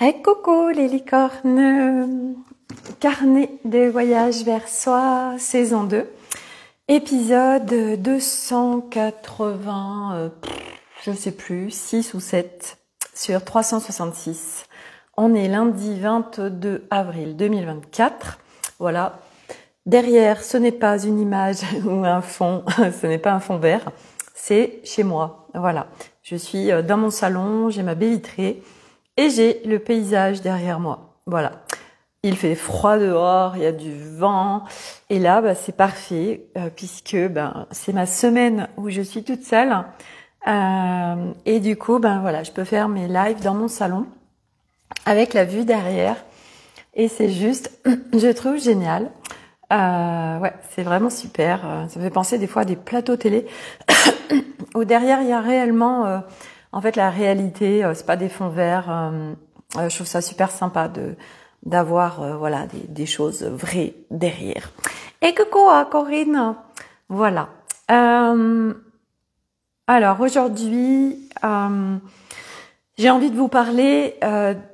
Hey, coucou les licornes Carnet de voyage vers soi, saison 2, épisode 280, je euh, je sais plus, 6 ou 7 sur 366. On est lundi 22 avril 2024. Voilà. Derrière, ce n'est pas une image ou un fond, ce n'est pas un fond vert, c'est chez moi. Voilà. Je suis euh, dans mon salon, j'ai ma baie vitrée et j'ai le paysage derrière moi. Voilà. Il fait froid dehors, il y a du vent. Et là, bah, c'est parfait, euh, puisque ben, c'est ma semaine où je suis toute seule. Euh, et du coup, ben voilà, je peux faire mes lives dans mon salon avec la vue derrière. Et c'est juste, je trouve génial. Euh, ouais, c'est vraiment super. Ça fait penser des fois à des plateaux télé où derrière il y a réellement en fait, la réalité, euh, c'est pas des fonds verts. Euh, euh, je trouve ça super sympa de d'avoir voilà des, choses vraies derrière. Et coucou à hein, Corinne. Voilà. alors aujourd'hui, j'ai envie de vous parler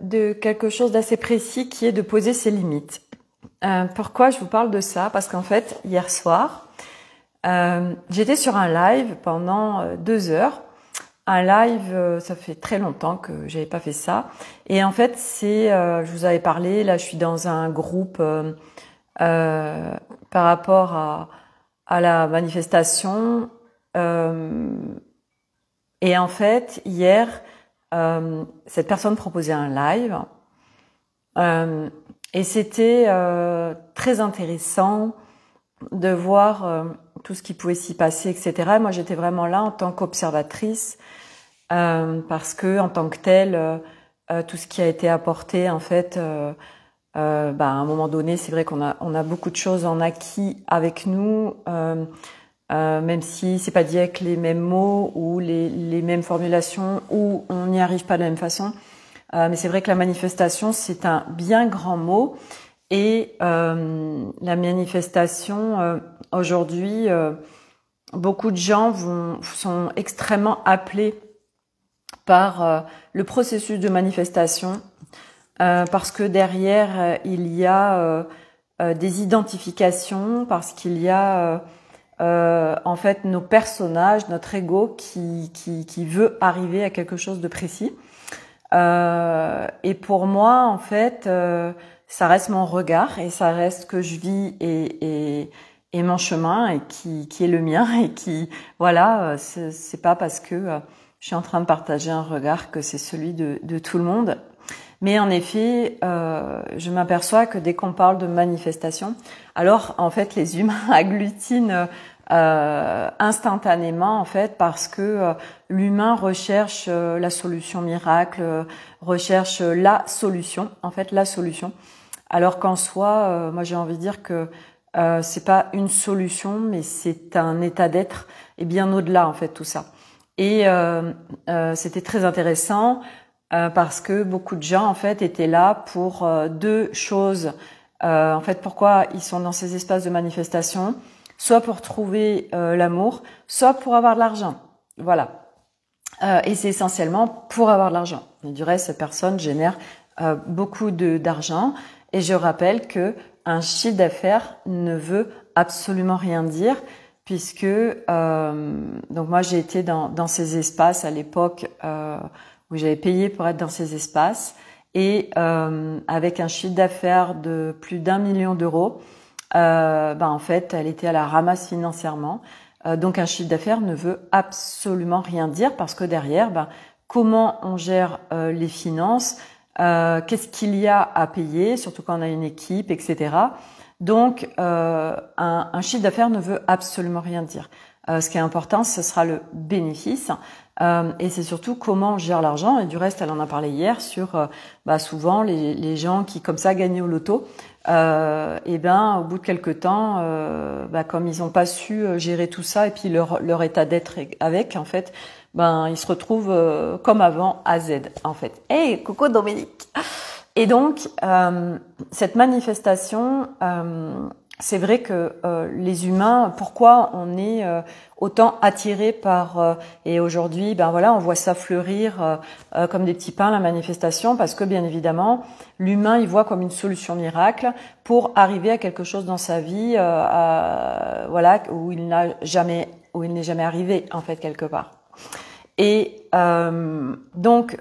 de quelque chose d'assez précis qui est de poser ses limites. pourquoi je vous parle de ça Parce qu'en fait, hier soir, j'étais sur un live pendant deux heures un live, euh, ça fait très longtemps que j'avais pas fait ça. Et en fait, c'est, euh, je vous avais parlé, là, je suis dans un groupe euh, par rapport à, à la manifestation. et en fait, hier, cette personne proposait un live. et c'était très intéressant de voir tout ce qui pouvait s'y passer, etc. Moi, j'étais vraiment là en tant qu'observatrice euh, parce que, en tant que telle, euh, euh, tout ce qui a été apporté, en fait, euh, bah, à un moment donné, c'est vrai qu'on a, on a beaucoup de choses en acquis avec nous, même si c'est pas dit avec les mêmes mots ou les, mêmes formulations ou on n'y arrive pas de la même façon. mais c'est vrai que la manifestation, c'est un bien grand mot. Et la manifestation, euh, Aujourd'hui, euh, beaucoup de gens vont, sont extrêmement appelés par euh, le processus de manifestation euh, parce que derrière il y a des identifications, parce qu'il y a en fait nos personnages, notre ego qui, qui, qui, veut arriver à quelque chose de précis. et pour moi, en fait, ça reste mon regard et ça reste que je vis et et mon chemin et qui, qui est le mien et qui voilà euh, c'est pas parce que euh, je suis en train de partager un regard que c'est celui de, de, tout le monde mais en effet euh, je m'aperçois que dès qu'on parle de manifestation alors en fait les humains agglutinent euh, instantanément en fait parce que euh, l'humain recherche la solution miracle recherche la solution en fait la solution alors qu'en soi moi j'ai envie de dire que euh, c'est pas une solution, mais c'est un état d'être et bien au-delà en fait tout ça. Et euh, euh, c'était très intéressant parce que beaucoup de gens en fait étaient là pour deux choses. en fait, pourquoi ils sont dans ces espaces de manifestation Soit pour trouver l'amour, soit pour avoir de l'argent. Voilà. et c'est essentiellement pour avoir de l'argent. Du reste, cette personne génère beaucoup de d'argent. Et je rappelle que un chiffre d'affaires ne veut absolument rien dire puisque euh, donc moi j'ai été dans, ces espaces à l'époque euh, où j'avais payé pour être dans ces espaces et euh, avec un chiffre d'affaires de plus d'un million d'euros, ben en fait elle était à la ramasse financièrement. donc un chiffre d'affaires ne veut absolument rien dire parce que derrière, ben, comment on gère les finances, euh, qu'est-ce qu'il y a à payer, surtout quand on a une équipe, etc. Donc, euh, un, un, chiffre d'affaires ne veut absolument rien dire. Euh, ce qui est important, ce sera le bénéfice. Euh, et c'est surtout comment on gère l'argent. Et du reste, elle en a parlé hier sur euh, bah, souvent les, les, gens qui, comme ça, gagnent au loto. et ben, au bout de quelques temps, bah, comme ils n'ont pas su gérer tout ça, et puis leur, leur état d'être avec, en fait, ben ils se retrouve euh, comme avant à Z en fait. Hey, coucou Dominique. Et donc euh, cette manifestation, euh, c'est vrai que les humains, pourquoi on est autant attirés par et aujourd'hui, ben voilà, on voit ça fleurir comme des petits pains la manifestation parce que bien évidemment l'humain il voit comme une solution miracle pour arriver à quelque chose dans sa vie, voilà, où il n'a jamais où il n'est jamais arrivé en fait quelque part. Et euh, donc,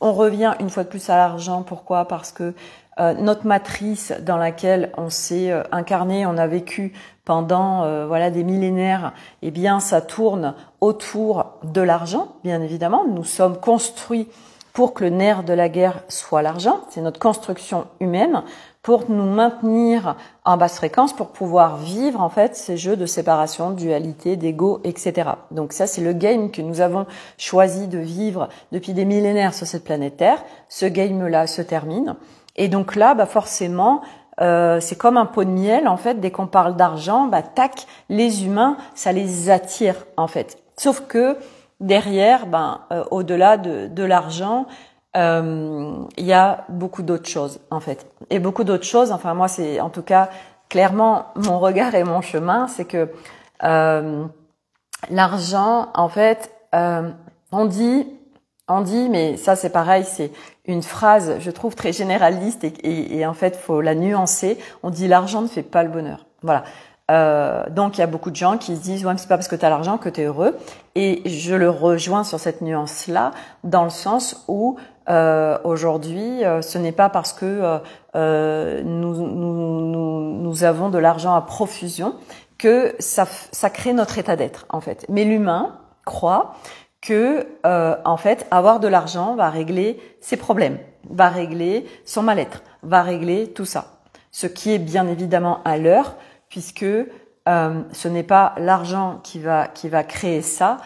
on revient une fois de plus à l'argent. Pourquoi Parce que euh, notre matrice dans laquelle on s'est euh, incarné, on a vécu pendant voilà des millénaires, eh bien ça tourne autour de l'argent, bien évidemment. Nous sommes construits pour que le nerf de la guerre soit l'argent. C'est notre construction humaine pour nous maintenir en basse fréquence pour pouvoir vivre en fait ces jeux de séparation, dualité, d'ego, etc. Donc ça c'est le game que nous avons choisi de vivre depuis des millénaires sur cette planète Terre. Ce game là se termine et donc là bah forcément euh, c'est comme un pot de miel en fait. Dès qu'on parle d'argent, bah tac, les humains ça les attire en fait. Sauf que derrière, ben euh, au-delà de, de l'argent, euh, il y a beaucoup d'autres choses en fait. Et beaucoup d'autres choses, enfin moi c'est en tout cas clairement mon regard et mon chemin, c'est que euh, l'argent en fait, euh, on dit, on dit, mais ça c'est pareil, c'est une phrase je trouve très généraliste et, et, en fait faut la nuancer. On dit l'argent ne fait pas le bonheur. Voilà. Euh, donc il y a beaucoup de gens qui se disent ouais c'est pas parce que tu as l'argent que tu es heureux et je le rejoins sur cette nuance là dans le sens où euh, aujourd'hui, euh, ce n'est pas parce que euh, euh nous, nous, nous, avons de l'argent à profusion que ça, ça crée notre état d'être, en fait. Mais l'humain croit que, euh, en fait, avoir de l'argent va régler ses problèmes, va régler son mal-être, va régler tout ça. Ce qui est bien évidemment à l'heure, puisque ce n'est pas l'argent qui va, qui va créer ça.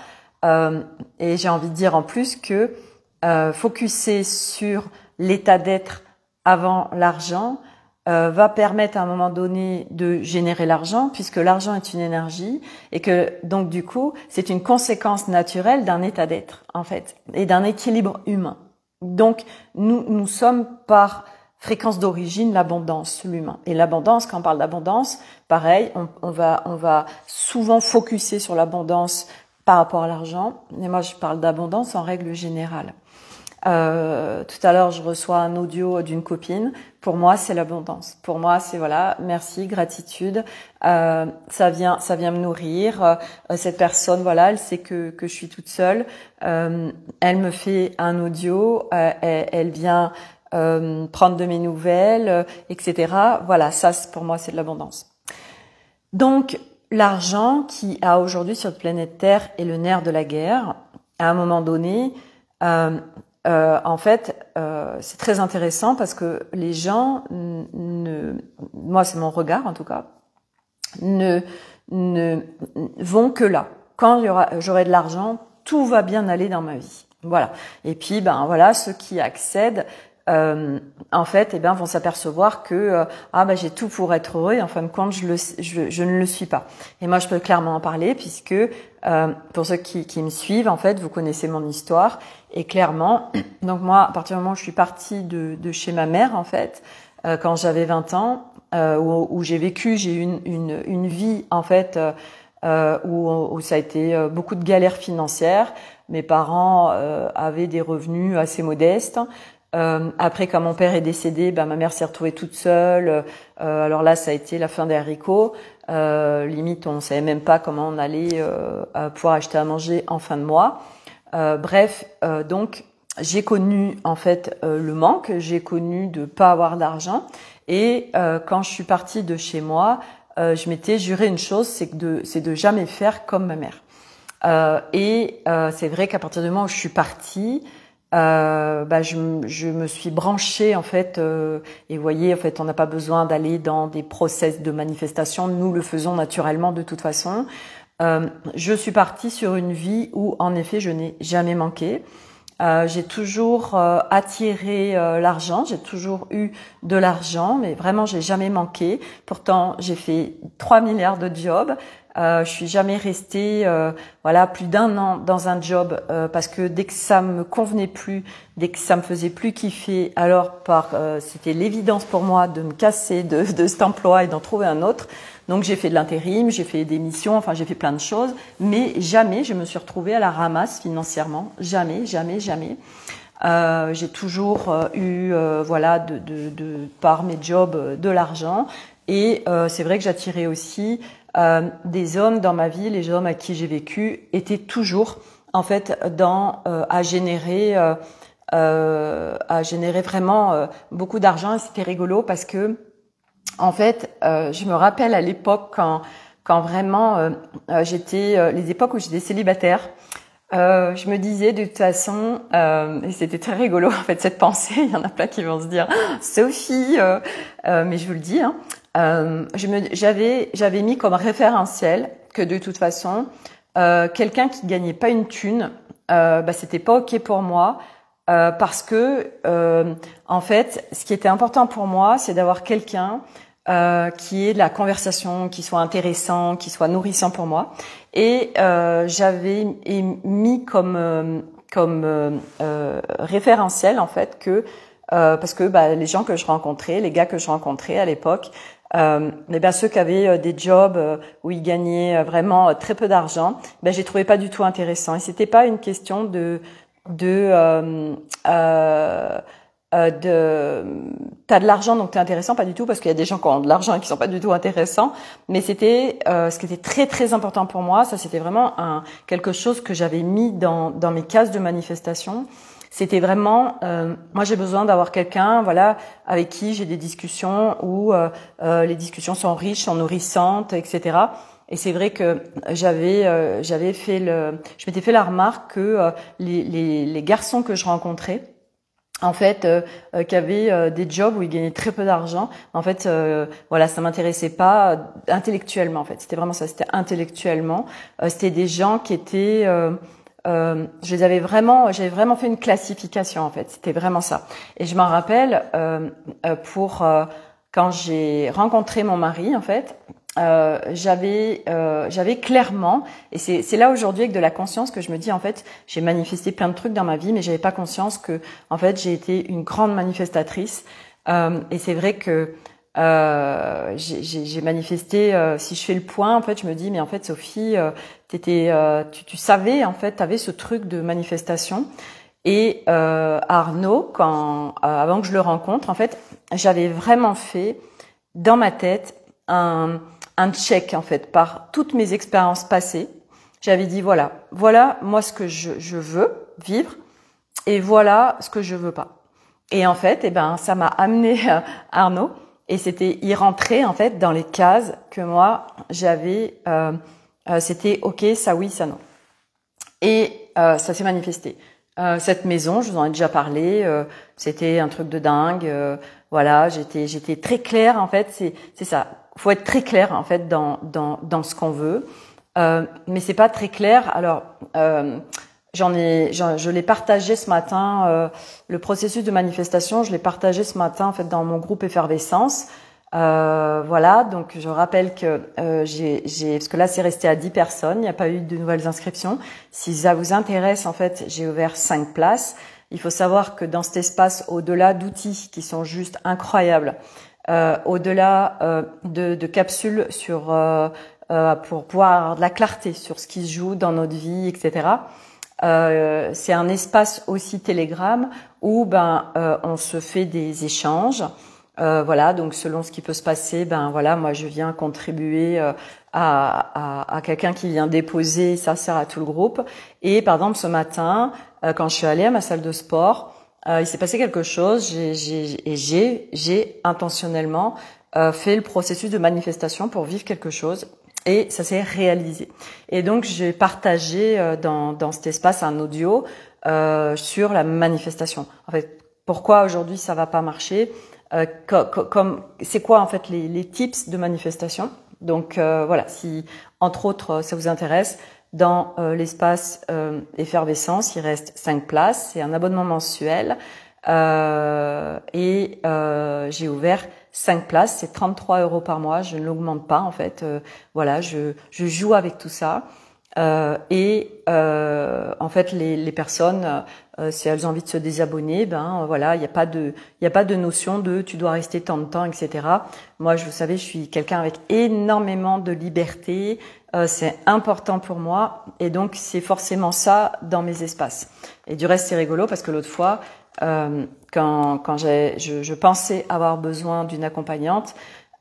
et j'ai envie de dire en plus que euh, focuser sur l'état d'être avant l'argent euh, va permettre à un moment donné de générer l'argent puisque l'argent est une énergie et que donc du coup c'est une conséquence naturelle d'un état d'être en fait et d'un équilibre humain. Donc nous nous sommes par fréquence d'origine l'abondance l'humain et l'abondance quand on parle d'abondance pareil on, on, va on va souvent focuser sur l'abondance par rapport à l'argent mais moi je parle d'abondance en règle générale. Euh, tout à l'heure, je reçois un audio d'une copine. Pour moi, c'est l'abondance. Pour moi, c'est voilà, merci, gratitude. Euh, ça vient, ça vient me nourrir. Euh, cette personne, voilà, elle sait que, que je suis toute seule. elle me fait un audio. Elle, vient prendre de mes nouvelles, etc. Voilà, ça, pour moi, c'est de l'abondance. Donc, l'argent qui a aujourd'hui sur la planète Terre est le nerf de la guerre. À un moment donné, euh, euh, en fait, euh, c'est très intéressant parce que les gens ne, moi c'est mon regard en tout cas, ne, ne vont que là. Quand j'aurai de l'argent, tout va bien aller dans ma vie. Voilà. Et puis ben voilà, ceux qui accèdent, euh, en fait, eh ben, vont s'apercevoir que euh, ah ben, j'ai tout pour être heureux et en fin de compte, je, ne le suis pas. Et moi, je peux clairement en parler puisque euh, pour ceux qui, qui, me suivent, en fait, vous connaissez mon histoire et clairement, donc moi, à partir du moment où je suis partie de, de chez ma mère, en fait, euh, quand j'avais 20 ans, euh, où, où j'ai vécu, j'ai eu une, une, une, vie, en fait, euh, euh où, ça a été beaucoup de galères financières. Mes parents avaient des revenus assez modestes. après, quand mon père est décédé, ben, ma mère s'est retrouvée toute seule. alors là, ça a été la fin des haricots. limite, on savait même pas comment on allait pouvoir acheter à manger en fin de mois. Euh, bref, euh, donc j'ai connu en fait euh, le manque, j'ai connu de pas avoir d'argent et quand je suis partie de chez moi, je m'étais juré une chose, c'est de c'est de jamais faire comme ma mère. et c'est vrai qu'à partir du moment où je suis partie, euh, bah je, je, me suis branchée en fait et vous voyez en fait on n'a pas besoin d'aller dans des process de manifestation nous le faisons naturellement de toute façon euh, je suis partie sur une vie où, en effet, je n'ai jamais manqué. Euh, j'ai toujours euh, attiré l'argent, j'ai toujours eu de l'argent, mais vraiment j'ai jamais manqué. Pourtant j'ai fait 3 milliards de jobs. je suis jamais restée voilà plus d'un an dans un job parce que dès que ça me convenait plus, dès que ça me faisait plus kiffer, alors par c'était l'évidence pour moi de me casser de cet emploi et d'en trouver un autre. Donc j'ai fait de l'intérim, j'ai fait des missions, enfin j'ai fait plein de choses, mais jamais je me suis retrouvée à la ramasse financièrement, jamais, jamais, jamais. Euh, j'ai toujours euh, eu, euh, voilà, de, de, de, par mes jobs, euh, de l'argent. Et euh, c'est vrai que j'attirais aussi des hommes dans ma vie, les hommes à qui j'ai vécu étaient toujours en fait dans à générer. à générer vraiment beaucoup d'argent et c'était rigolo parce que en fait, euh, je me rappelle à l'époque quand, quand vraiment euh, euh j'étais, euh, les époques où j'étais célibataire, euh, je me disais de toute façon, et c'était très rigolo en fait cette pensée, il y en a plein qui vont se dire, ah, Sophie, mais je vous le dis, hein, j'avais j'avais mis comme référentiel que de toute façon, quelqu'un qui gagnait pas une thune, bah, c'était pas ok pour moi, euh, parce que euh, en fait, ce qui était important pour moi, c'est d'avoir quelqu'un euh, qui est de la conversation, qui soit intéressant, qui soit nourrissant pour moi. Et euh, j'avais mis comme euh, comme euh, euh, référentiel en fait que parce que bah, les gens que je rencontrais, les gars que je rencontrais à l'époque, euh, bien ceux qui avaient des jobs où ils gagnaient vraiment très peu d'argent, ben j'ai trouvé pas du tout intéressant. Et c'était pas une question de de euh, de t'as de l'argent donc t'es intéressant pas du tout parce qu'il y a des gens qui ont de l'argent et qui sont pas du tout intéressants mais c'était euh, ce qui était très très important pour moi ça c'était vraiment un quelque chose que j'avais mis dans mes cases de manifestation c'était vraiment euh, moi j'ai besoin d'avoir quelqu'un voilà avec qui j'ai des discussions où les discussions sont riches sont nourrissantes etc et c'est vrai que j'avais j'avais fait le je m'étais fait la remarque que les, les garçons que je rencontrais en fait, euh, euh qui avaient euh, des jobs où ils gagnaient très peu d'argent. En fait, euh, voilà, ça m'intéressait pas intellectuellement. En fait, c'était vraiment ça. C'était intellectuellement. c'était des gens qui étaient euh, je les avais vraiment, j'avais vraiment fait une classification en fait. C'était vraiment ça. Et je m'en rappelle euh, pour quand j'ai rencontré mon mari en fait, euh, j'avais euh, j'avais clairement et c'est c'est là aujourd'hui avec de la conscience que je me dis en fait j'ai manifesté plein de trucs dans ma vie mais j'avais pas conscience que en fait j'ai été une grande manifestatrice euh, et c'est vrai que euh, j'ai manifesté euh, si je fais le point en fait je me dis mais en fait Sophie euh, t'étais tu, tu savais en fait tu avais ce truc de manifestation et Arnaud quand avant que je le rencontre en fait j'avais vraiment fait dans ma tête un, un check en fait par toutes mes expériences passées. J'avais dit voilà, voilà moi ce que je, veux vivre et voilà ce que je veux pas. Et en fait, eh ben ça m'a amené euh, Arnaud et c'était y rentrer en fait dans les cases que moi j'avais. Euh, euh, c'était ok, ça oui, ça non. Et ça s'est manifesté. cette maison, je vous en ai déjà parlé, c'était un truc de dingue. voilà, j'étais j'étais très claire en fait. C'est c'est ça faut être très clair en fait dans dans, dans ce qu'on veut, euh, mais c'est pas très clair. Alors euh, j'en ai, je l'ai partagé ce matin. Euh, le processus de manifestation, je l'ai partagé ce matin en fait dans mon groupe effervescence. Euh, voilà, donc je rappelle que euh, j'ai, parce que là c'est resté à 10 personnes, il n'y a pas eu de nouvelles inscriptions. Si ça vous intéresse, en fait, j'ai ouvert 5 places. Il faut savoir que dans cet espace, au-delà d'outils qui sont juste incroyables, euh, au-delà euh, de, capsules sur euh, pour pouvoir avoir de la clarté sur ce qui se joue dans notre vie, etc. c'est un espace aussi télégramme où ben on se fait des échanges. voilà, donc selon ce qui peut se passer, ben voilà, moi je viens contribuer à, à, quelqu'un qui vient déposer, ça sert à tout le groupe. Et par exemple ce matin, quand je suis allée à ma salle de sport, euh, il s'est passé quelque chose j'ai, et j'ai, intentionnellement euh, fait le processus de manifestation pour vivre quelque chose et ça s'est réalisé. Et donc j'ai partagé euh, dans, dans cet espace un audio euh, sur la manifestation. En fait, pourquoi aujourd'hui ça va pas marcher euh, Comme c'est quoi en fait les, les tips de manifestation Donc voilà, si entre autres ça vous intéresse dans euh, l'espace euh, effervescence. Il reste 5 places. C'est un abonnement mensuel. Euh, et j'ai ouvert 5 places. C'est 33 euros par mois. Je ne l'augmente pas en fait. voilà, je, je joue avec tout ça. Euh, et euh, en fait, les, personnes, euh, si elles ont envie de se désabonner, ben voilà, il n'y a pas de, il a pas de notion de tu dois rester tant de temps, etc. Moi, je vous savez, je suis quelqu'un avec énormément de liberté. c'est important pour moi, et donc c'est forcément ça dans mes espaces. Et du reste, c'est rigolo parce que l'autre fois, quand, quand je pensais avoir besoin d'une accompagnante,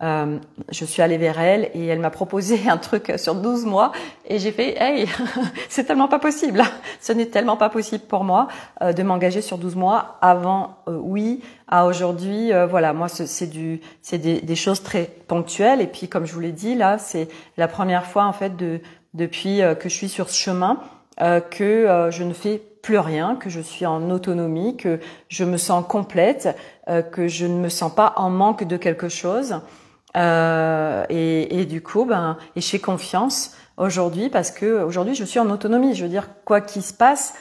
euh, je suis allée vers elle et elle m'a proposé un truc sur 12 mois et j'ai fait hey c'est tellement pas possible ce n'est tellement pas possible pour moi euh, de m'engager sur 12 mois avant euh, oui à aujourd'hui voilà moi c'est du c'est des, des, choses très ponctuelles et puis comme je vous l'ai dit là c'est la première fois en fait de depuis que je suis sur ce chemin que je ne fais plus rien, que je suis en autonomie, que je me sens complète, que je ne me sens pas en manque de quelque chose. Euh, et, et, du coup, ben, et je fais confiance aujourd'hui parce que aujourd'hui, je suis en autonomie. Je veux dire, quoi qu'il se passe,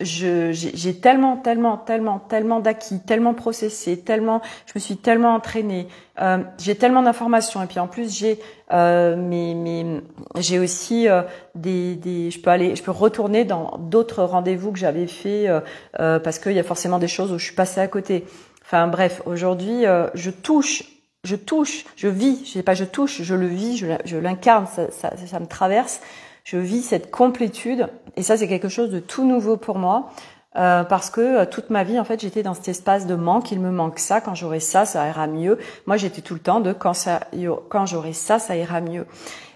j'ai tellement, tellement, tellement, tellement d'acquis, tellement processé, tellement, je me suis tellement entraînée, euh, j'ai tellement d'informations et puis en plus j'ai, euh, mes, j'ai aussi euh, des, des, je peux aller, je peux retourner dans d'autres rendez-vous que j'avais fait parce qu'il y a forcément des choses où je suis passée à côté. Enfin bref, aujourd'hui je touche je touche, je vis, je sais pas, je touche, je le vis, je l'incarne, ça, ça, me traverse, je vis cette complétude. Et ça, c'est quelque chose de tout nouveau pour moi. Euh, parce que euh, toute ma vie, en fait, j'étais dans cet espace de manque. Il me manque ça. Quand j'aurai ça, ça ira mieux. Moi, j'étais tout le temps de quand ça, quand j'aurai ça, ça ira mieux.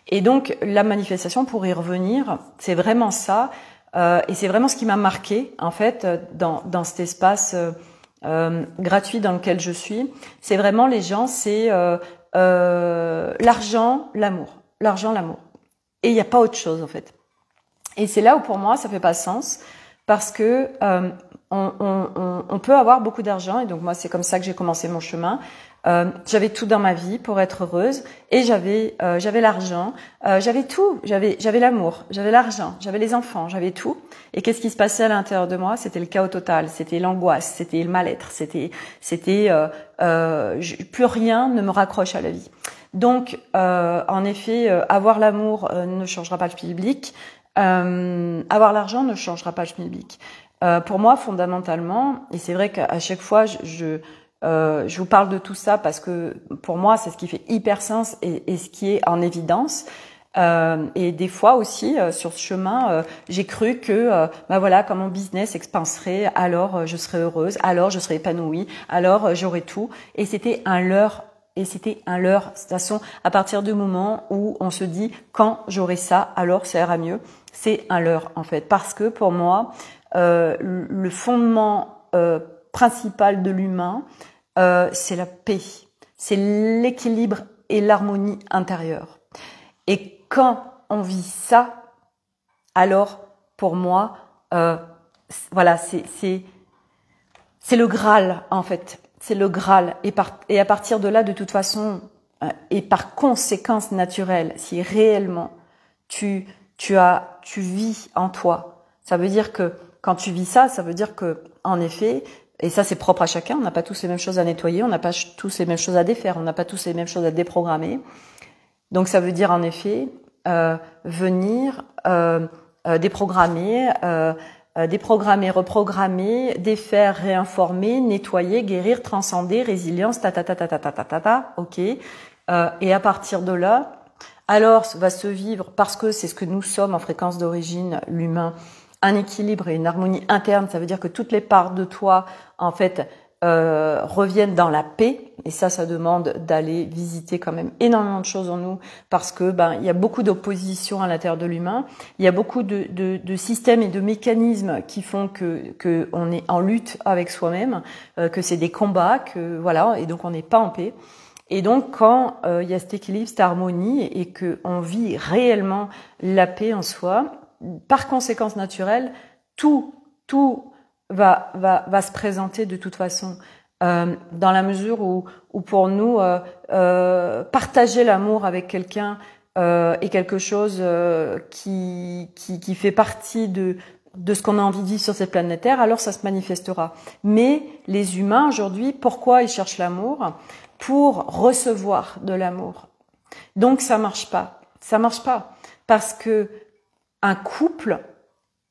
Et donc, la manifestation pour y revenir, c'est vraiment ça. Euh, et c'est vraiment ce qui m'a marqué, en fait, dans, dans cet espace euh, gratuit dans lequel je suis, c'est vraiment les gens, c'est euh, euh, l'argent, l'amour, l'argent, l'amour. Et il n'y a pas autre chose en fait. Et c'est là où pour moi ça fait pas sens parce que on, on, peut avoir beaucoup d'argent et donc moi c'est comme ça que j'ai commencé mon chemin euh, j'avais tout dans ma vie pour être heureuse et j'avais euh, j'avais l'argent, euh, j'avais tout, j'avais j'avais l'amour, j'avais l'argent, j'avais les enfants, j'avais tout. Et qu'est-ce qui se passait à l'intérieur de moi C'était le chaos total, c'était l'angoisse, c'était le mal-être, c'était c'était euh, plus rien ne me raccroche à la vie. Donc en effet, avoir l'amour ne changera pas le public. avoir l'argent ne changera pas le public. pour moi, fondamentalement, et c'est vrai qu'à chaque fois, je, je euh, je vous parle de tout ça parce que pour moi, c'est ce qui fait hyper sens et, et ce qui est en évidence. Euh, et des fois aussi euh, sur ce chemin, euh, j'ai cru que bah voilà, quand mon business expanserait, alors je serais heureuse, alors je serais épanouie, alors j'aurais tout. Et c'était un leurre. Et c'était un leurre. De toute façon, à partir du moment où on se dit quand j'aurai ça, alors ça ira mieux, c'est un leurre en fait. Parce que pour moi, le fondement principal de l'humain, euh, c'est la paix, c'est l'équilibre et l'harmonie intérieure. Et quand on vit ça, alors pour moi, euh, voilà, c'est c'est le Graal en fait, c'est le Graal. Et, par, et à partir de là, de toute façon, euh, et par conséquence naturelle, si réellement tu tu as tu vis en toi, ça veut dire que quand tu vis ça, ça veut dire que en effet, et ça, c'est propre à chacun. On n'a pas tous les mêmes choses à nettoyer, on n'a pas tous les mêmes choses à défaire, on n'a pas tous les mêmes choses à déprogrammer. Donc ça veut dire en effet euh, venir euh, euh, déprogrammer, euh, euh, déprogrammer, reprogrammer, défaire, réinformer, nettoyer, guérir, transcender, résilience, ta ta ta ta ta ta ta ta, ta ok. Euh, et à partir de là, alors va se vivre parce que c'est ce que nous sommes en fréquence d'origine, l'humain un équilibre et une harmonie interne. Ça veut dire que toutes les parts de toi, en fait, euh, reviennent dans la paix. Et ça, ça demande d'aller visiter quand même énormément de choses en nous parce que ben il y a beaucoup d'opposition à l'intérieur de l'humain. Il y a beaucoup de, de, de, systèmes et de mécanismes qui font que, que on est en lutte avec soi-même, euh, que c'est des combats, que voilà, et donc on n'est pas en paix. Et donc, quand euh, il y a cet équilibre, cette harmonie, et qu'on vit réellement la paix en soi, par conséquence naturelle, tout, tout va, va, va se présenter de toute façon. Euh, dans la mesure où, où pour nous, euh, euh, partager l'amour avec quelqu'un est quelque chose qui, qui, qui, fait partie de, de ce qu'on a envie de vivre sur cette planète Terre, alors ça se manifestera. Mais les humains, aujourd'hui, pourquoi ils cherchent l'amour Pour recevoir de l'amour. Donc ça marche pas. Ça marche pas. Parce que un couple,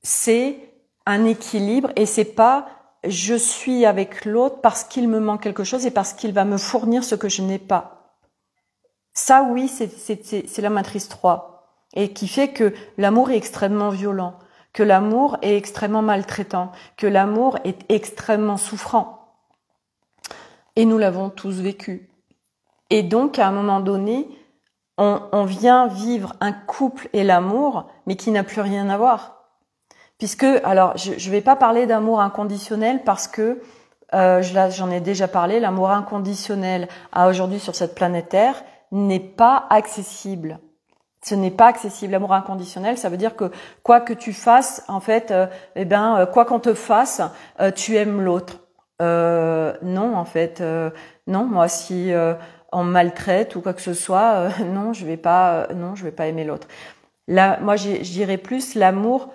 c'est un équilibre et c'est pas je suis avec l'autre parce qu'il me manque quelque chose et parce qu'il va me fournir ce que je n'ai pas. Ça, oui, c'est la matrice 3. Et qui fait que l'amour est extrêmement violent, que l'amour est extrêmement maltraitant, que l'amour est extrêmement souffrant. Et nous l'avons tous vécu. Et donc, à un moment donné, on, vient vivre un couple et l'amour, mais qui n'a plus rien à voir. Puisque, alors, je ne vais pas parler d'amour inconditionnel parce que euh, j'en ai déjà parlé, l'amour inconditionnel à aujourd'hui sur cette planète Terre n'est pas accessible. Ce n'est pas accessible. L'amour inconditionnel, ça veut dire que quoi que tu fasses, en fait, euh, eh ben, euh, quoi qu'on te fasse, euh, tu aimes l'autre. non, en fait, non. Moi, si en maltraite ou quoi que ce soit, euh, non, je vais pas, euh, non, je vais pas aimer l'autre. Là, moi, je dirais plus l'amour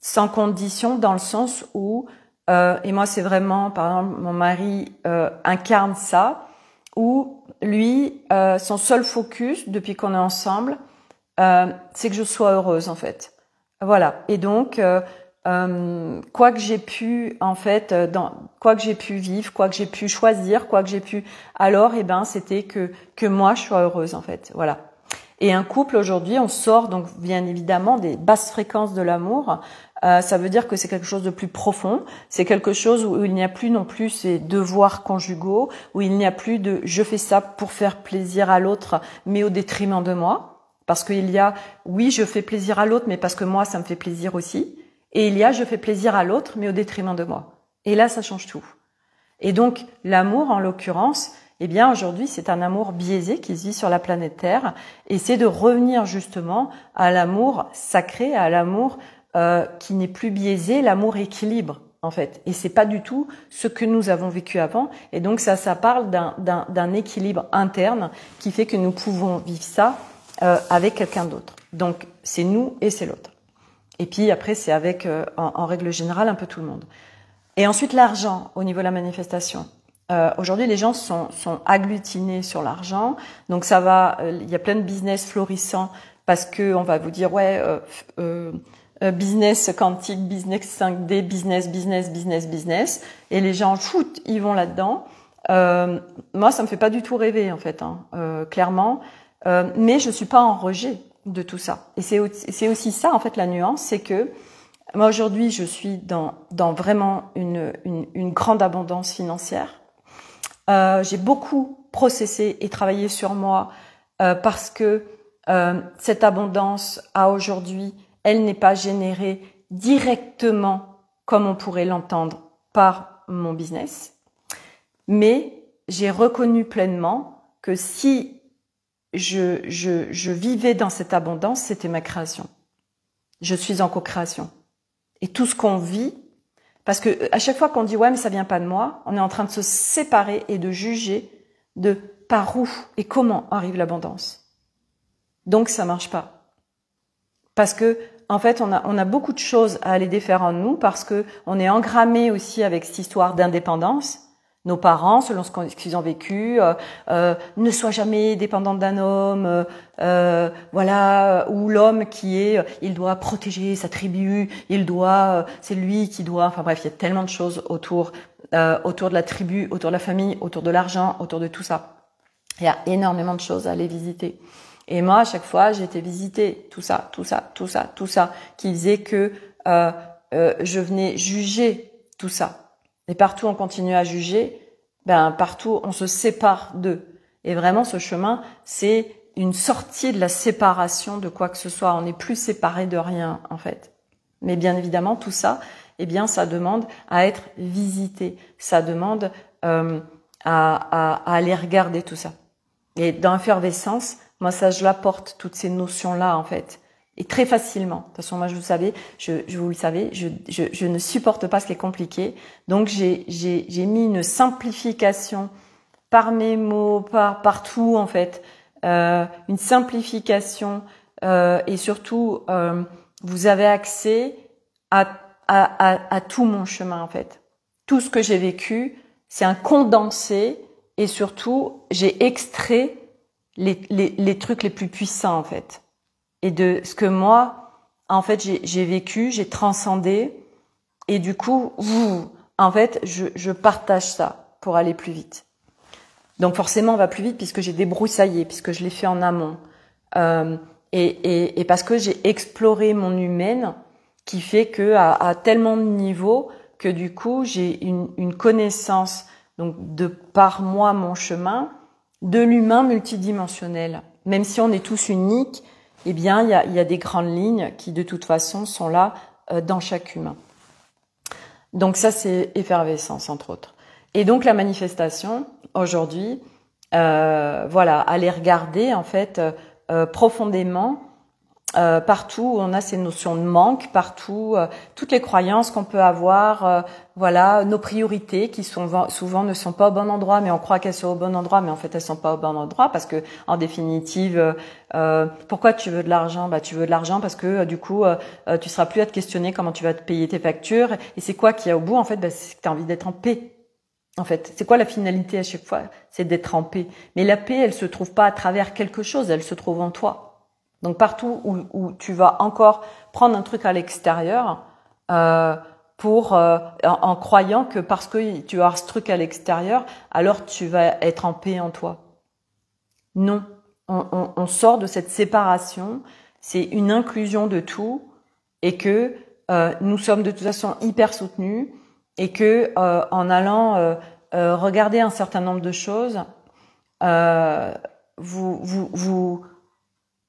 sans condition dans le sens où, euh, et moi, c'est vraiment, par exemple, mon mari incarne ça, où lui, son seul focus depuis qu'on est ensemble, c'est que je sois heureuse en fait. Voilà. Et donc, euh, quoi que j'ai pu en fait, euh, dans, quoi que j'ai pu vivre, quoi que j'ai pu choisir, quoi que j'ai pu, alors et eh ben c'était que que moi je sois heureuse en fait, voilà. Et un couple aujourd'hui, on sort donc bien évidemment des basses fréquences de l'amour. Euh, ça veut dire que c'est quelque chose de plus profond. C'est quelque chose où il n'y a plus non plus ces devoirs conjugaux, où il n'y a plus de je fais ça pour faire plaisir à l'autre, mais au détriment de moi. Parce qu'il y a oui, je fais plaisir à l'autre, mais parce que moi, ça me fait plaisir aussi. Et il y a je fais plaisir à l'autre, mais au détriment de moi. Et là, ça change tout. Et donc, l'amour, en l'occurrence, eh bien, aujourd'hui, c'est un amour biaisé qui se vit sur la planète Terre. Et c'est de revenir justement à l'amour sacré, à l'amour euh, qui n'est plus biaisé, l'amour équilibre, en fait. Et c'est pas du tout ce que nous avons vécu avant. Et donc, ça, ça parle d'un équilibre interne qui fait que nous pouvons vivre ça euh, avec quelqu'un d'autre. Donc, c'est nous et c'est l'autre. Et puis après, c'est avec, euh, en, règle générale, un peu tout le monde. Et ensuite, l'argent au niveau de la manifestation. Euh, Aujourd'hui, les gens sont, sont agglutinés sur l'argent. Donc ça va, euh, il y a plein de business florissants parce que on va vous dire ouais, euh, business quantique, business 5D, business, business, business, business. Et les gens foutent, ils vont là-dedans. Euh, moi, ça me fait pas du tout rêver en fait, hein, euh, clairement. Euh, mais je suis pas en rejet de tout ça. Et c'est aussi ça, en fait, la nuance, c'est que moi, aujourd'hui, je suis dans, vraiment une, grande abondance financière. Euh, j'ai beaucoup processé et travaillé sur moi euh, parce que euh, cette abondance à aujourd'hui, elle n'est pas générée directement comme on pourrait l'entendre par mon business. Mais j'ai reconnu pleinement que si je, vivais dans cette abondance, c'était ma création. Je suis en co-création. Et tout ce qu'on vit, parce que euh, à chaque fois qu'on dit ouais mais ça vient pas de moi, on est en train de se séparer et de juger de par où et comment arrive l'abondance. Donc ça marche pas. Parce que en fait, on a, on a beaucoup de choses à aller défaire en nous parce que on est engrammé aussi avec cette histoire d'indépendance nos parents, selon ce qu'ils ont vécu, euh, euh, ne soient jamais dépendante d'un homme, euh, voilà, ou l'homme qui est, il doit protéger sa tribu, il doit, c'est lui qui doit, enfin bref, il y a tellement de choses autour, autour de la tribu, autour de la famille, autour de l'argent, autour de tout ça. Il y a énormément de choses à aller visiter. Et moi, à chaque fois, j'ai été visiter tout ça, tout ça, tout ça, tout ça, qui faisait que je venais juger tout ça, et partout on continue à juger, ben partout on se sépare d'eux. Et vraiment ce chemin, c'est une sortie de la séparation de quoi que ce soit. On n'est plus séparé de rien en fait. Mais bien évidemment tout ça, eh bien ça demande à être visité, ça demande euh, à, aller regarder tout ça. Et dans l'effervescence, moi ça je l'apporte toutes ces notions là en fait. Et très facilement. De toute façon, moi, je vous savez, je, vous le savez, je, ne supporte pas ce qui est compliqué. Donc, j'ai, j'ai mis une simplification par mes mots, par partout en fait, euh, une simplification euh, et surtout, euh, vous avez accès à, à, à, à, tout mon chemin en fait. Tout ce que j'ai vécu, c'est un condensé et surtout, j'ai extrait les, les, les trucs les plus puissants en fait et de ce que moi, en fait, j'ai vécu, j'ai transcendé. Et du coup, vous, en fait, je, partage ça pour aller plus vite. Donc forcément, on va plus vite puisque j'ai débroussaillé, puisque je l'ai fait en amont. Euh, et, parce que j'ai exploré mon humaine qui fait que à, tellement de niveaux que du coup, j'ai une, une connaissance donc de par moi mon chemin de l'humain multidimensionnel. Même si on est tous uniques, eh bien, il y a, des grandes lignes qui, de toute façon, sont là euh, dans chaque humain. Donc ça, c'est effervescence, entre autres. Et donc la manifestation, aujourd'hui, euh, voilà, aller regarder, en fait, euh, euh, profondément euh, partout on a ces notions de manque, partout euh, toutes les croyances qu'on peut avoir, euh, voilà nos priorités qui souvent ne sont pas au bon endroit, mais on croit qu'elles sont au bon endroit, mais en fait elles sont pas au bon endroit parce que en définitive, pourquoi tu veux de l'argent Bah tu veux de l'argent parce que du coup tu seras plus à te questionner comment tu vas te payer tes factures et c'est quoi qui a au bout en fait bah, c'est que as envie d'être en paix. En fait, c'est quoi la finalité à chaque fois C'est d'être en paix. Mais la paix, elle se trouve pas à travers quelque chose, elle se trouve en toi. Donc partout où, tu vas encore prendre un truc à l'extérieur euh, pour euh, en, croyant que parce que tu as ce truc à l'extérieur, alors tu vas être en paix en toi. Non, on, sort de cette séparation, c'est une inclusion de tout et que euh, nous sommes de toute façon hyper soutenus et que en allant regarder un certain nombre de choses, vous, vous, vous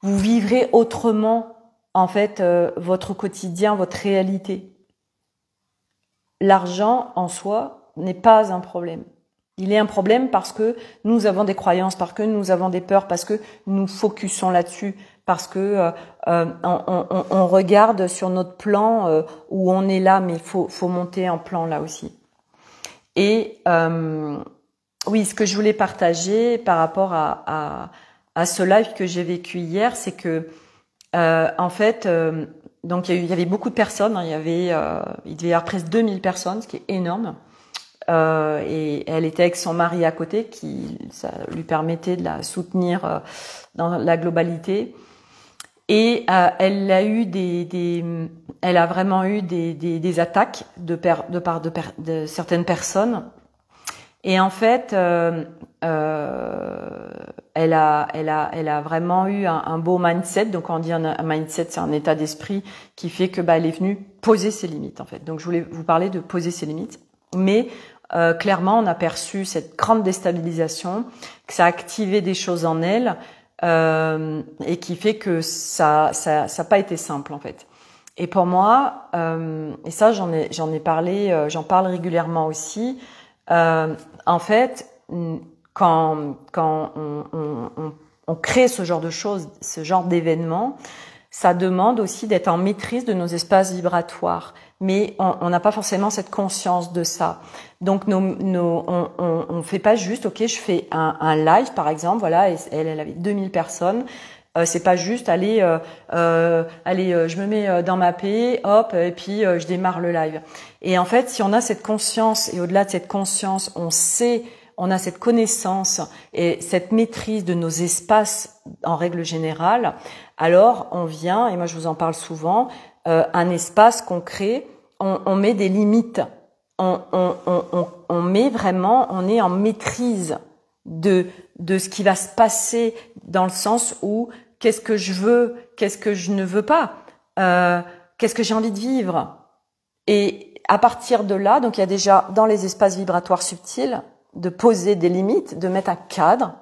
vous vivrez autrement en fait euh, votre quotidien, votre réalité. L'argent en soi n'est pas un problème. Il est un problème parce que nous avons des croyances, parce que nous avons des peurs, parce que nous focusons là-dessus, parce que euh, euh, on, regarde sur notre plan où on est là, mais il faut monter en plan là aussi. Et oui, ce que je voulais partager par rapport à à ce live que j'ai vécu hier, c'est que euh, en fait, euh, donc il y, avait beaucoup de personnes, hein. il y avait, euh, il devait y avoir presque 2000 personnes, ce qui est énorme. Euh, et elle était avec son mari à côté, qui ça lui permettait de la soutenir euh, dans la globalité. Et elle a eu des, des, elle a vraiment eu des, des, attaques de, de part de, de certaines personnes. Et en fait, euh, elle a, elle a, elle a vraiment eu un, beau mindset. Donc, on dit un, mindset, c'est un état d'esprit qui fait que bah, elle est venue poser ses limites, en fait. Donc, je voulais vous parler de poser ses limites, mais euh, clairement, on a perçu cette grande déstabilisation, que ça a activé des choses en elle euh, et qui fait que ça, ça, ça n'a pas été simple, en fait. Et pour moi, euh, et ça, j'en ai, j'en ai parlé, euh, j'en parle régulièrement aussi. Euh, en fait, quand, quand on, on, on, on, crée ce genre de choses, ce genre d'événements, ça demande aussi d'être en maîtrise de nos espaces vibratoires. Mais on n'a pas forcément cette conscience de ça. Donc, on ne fait pas juste, OK, je fais un, un live, par exemple, voilà, elle, elle avait 2000 personnes. Euh, c'est pas juste aller, euh, euh aller, euh, je me mets euh, dans ma paix, hop, et puis je démarre le live. Et en fait, si on a cette conscience, et au-delà de cette conscience, on sait on a cette connaissance et cette maîtrise de nos espaces en règle générale, alors on vient, et moi je vous en parle souvent, euh, un espace qu'on crée, on, met des limites, on, on, met vraiment, on est en maîtrise de, de ce qui va se passer dans le sens où qu'est-ce que je veux, qu'est-ce que je ne veux pas, euh, qu'est-ce que j'ai envie de vivre. Et à partir de là, donc il y a déjà dans les espaces vibratoires subtils, de poser des limites, de mettre un cadre.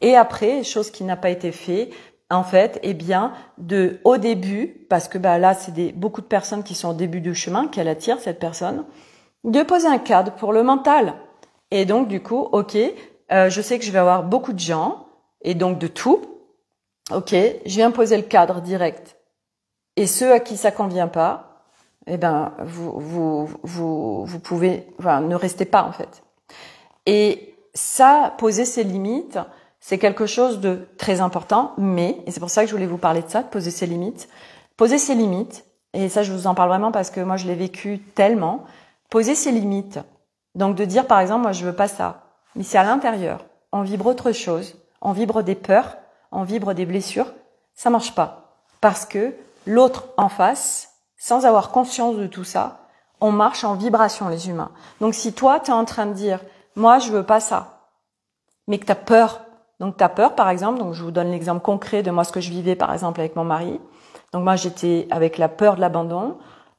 Et après, chose qui n'a pas été fait, en fait, eh bien, de au début, parce que bah là, c'est des, beaucoup de personnes qui sont au début du chemin, qu'elle attire cette personne, de poser un cadre pour le mental. Et donc, du coup, ok, euh, je sais que je vais avoir beaucoup de gens, et donc de tout. Ok, je viens poser le cadre direct. Et ceux à qui ça convient pas, eh ben, vous, vous, vous, vous pouvez, enfin, ne restez pas en fait. Et ça, poser ses limites, c'est quelque chose de très important, mais, et c'est pour ça que je voulais vous parler de ça, de poser ses limites. Poser ses limites, et ça je vous en parle vraiment parce que moi je l'ai vécu tellement, poser ses limites. Donc de dire par exemple, moi je veux pas ça, mais c'est à l'intérieur. On vibre autre chose, on vibre des peurs, on vibre des blessures, ça marche pas. Parce que l'autre en face, sans avoir conscience de tout ça, on marche en vibration les humains. Donc si toi tu es en train de dire moi je veux pas ça, mais que tu as peur. Donc tu as peur par exemple, donc je vous donne l'exemple concret de moi ce que je vivais par exemple avec mon mari. Donc moi j'étais avec la peur de l'abandon,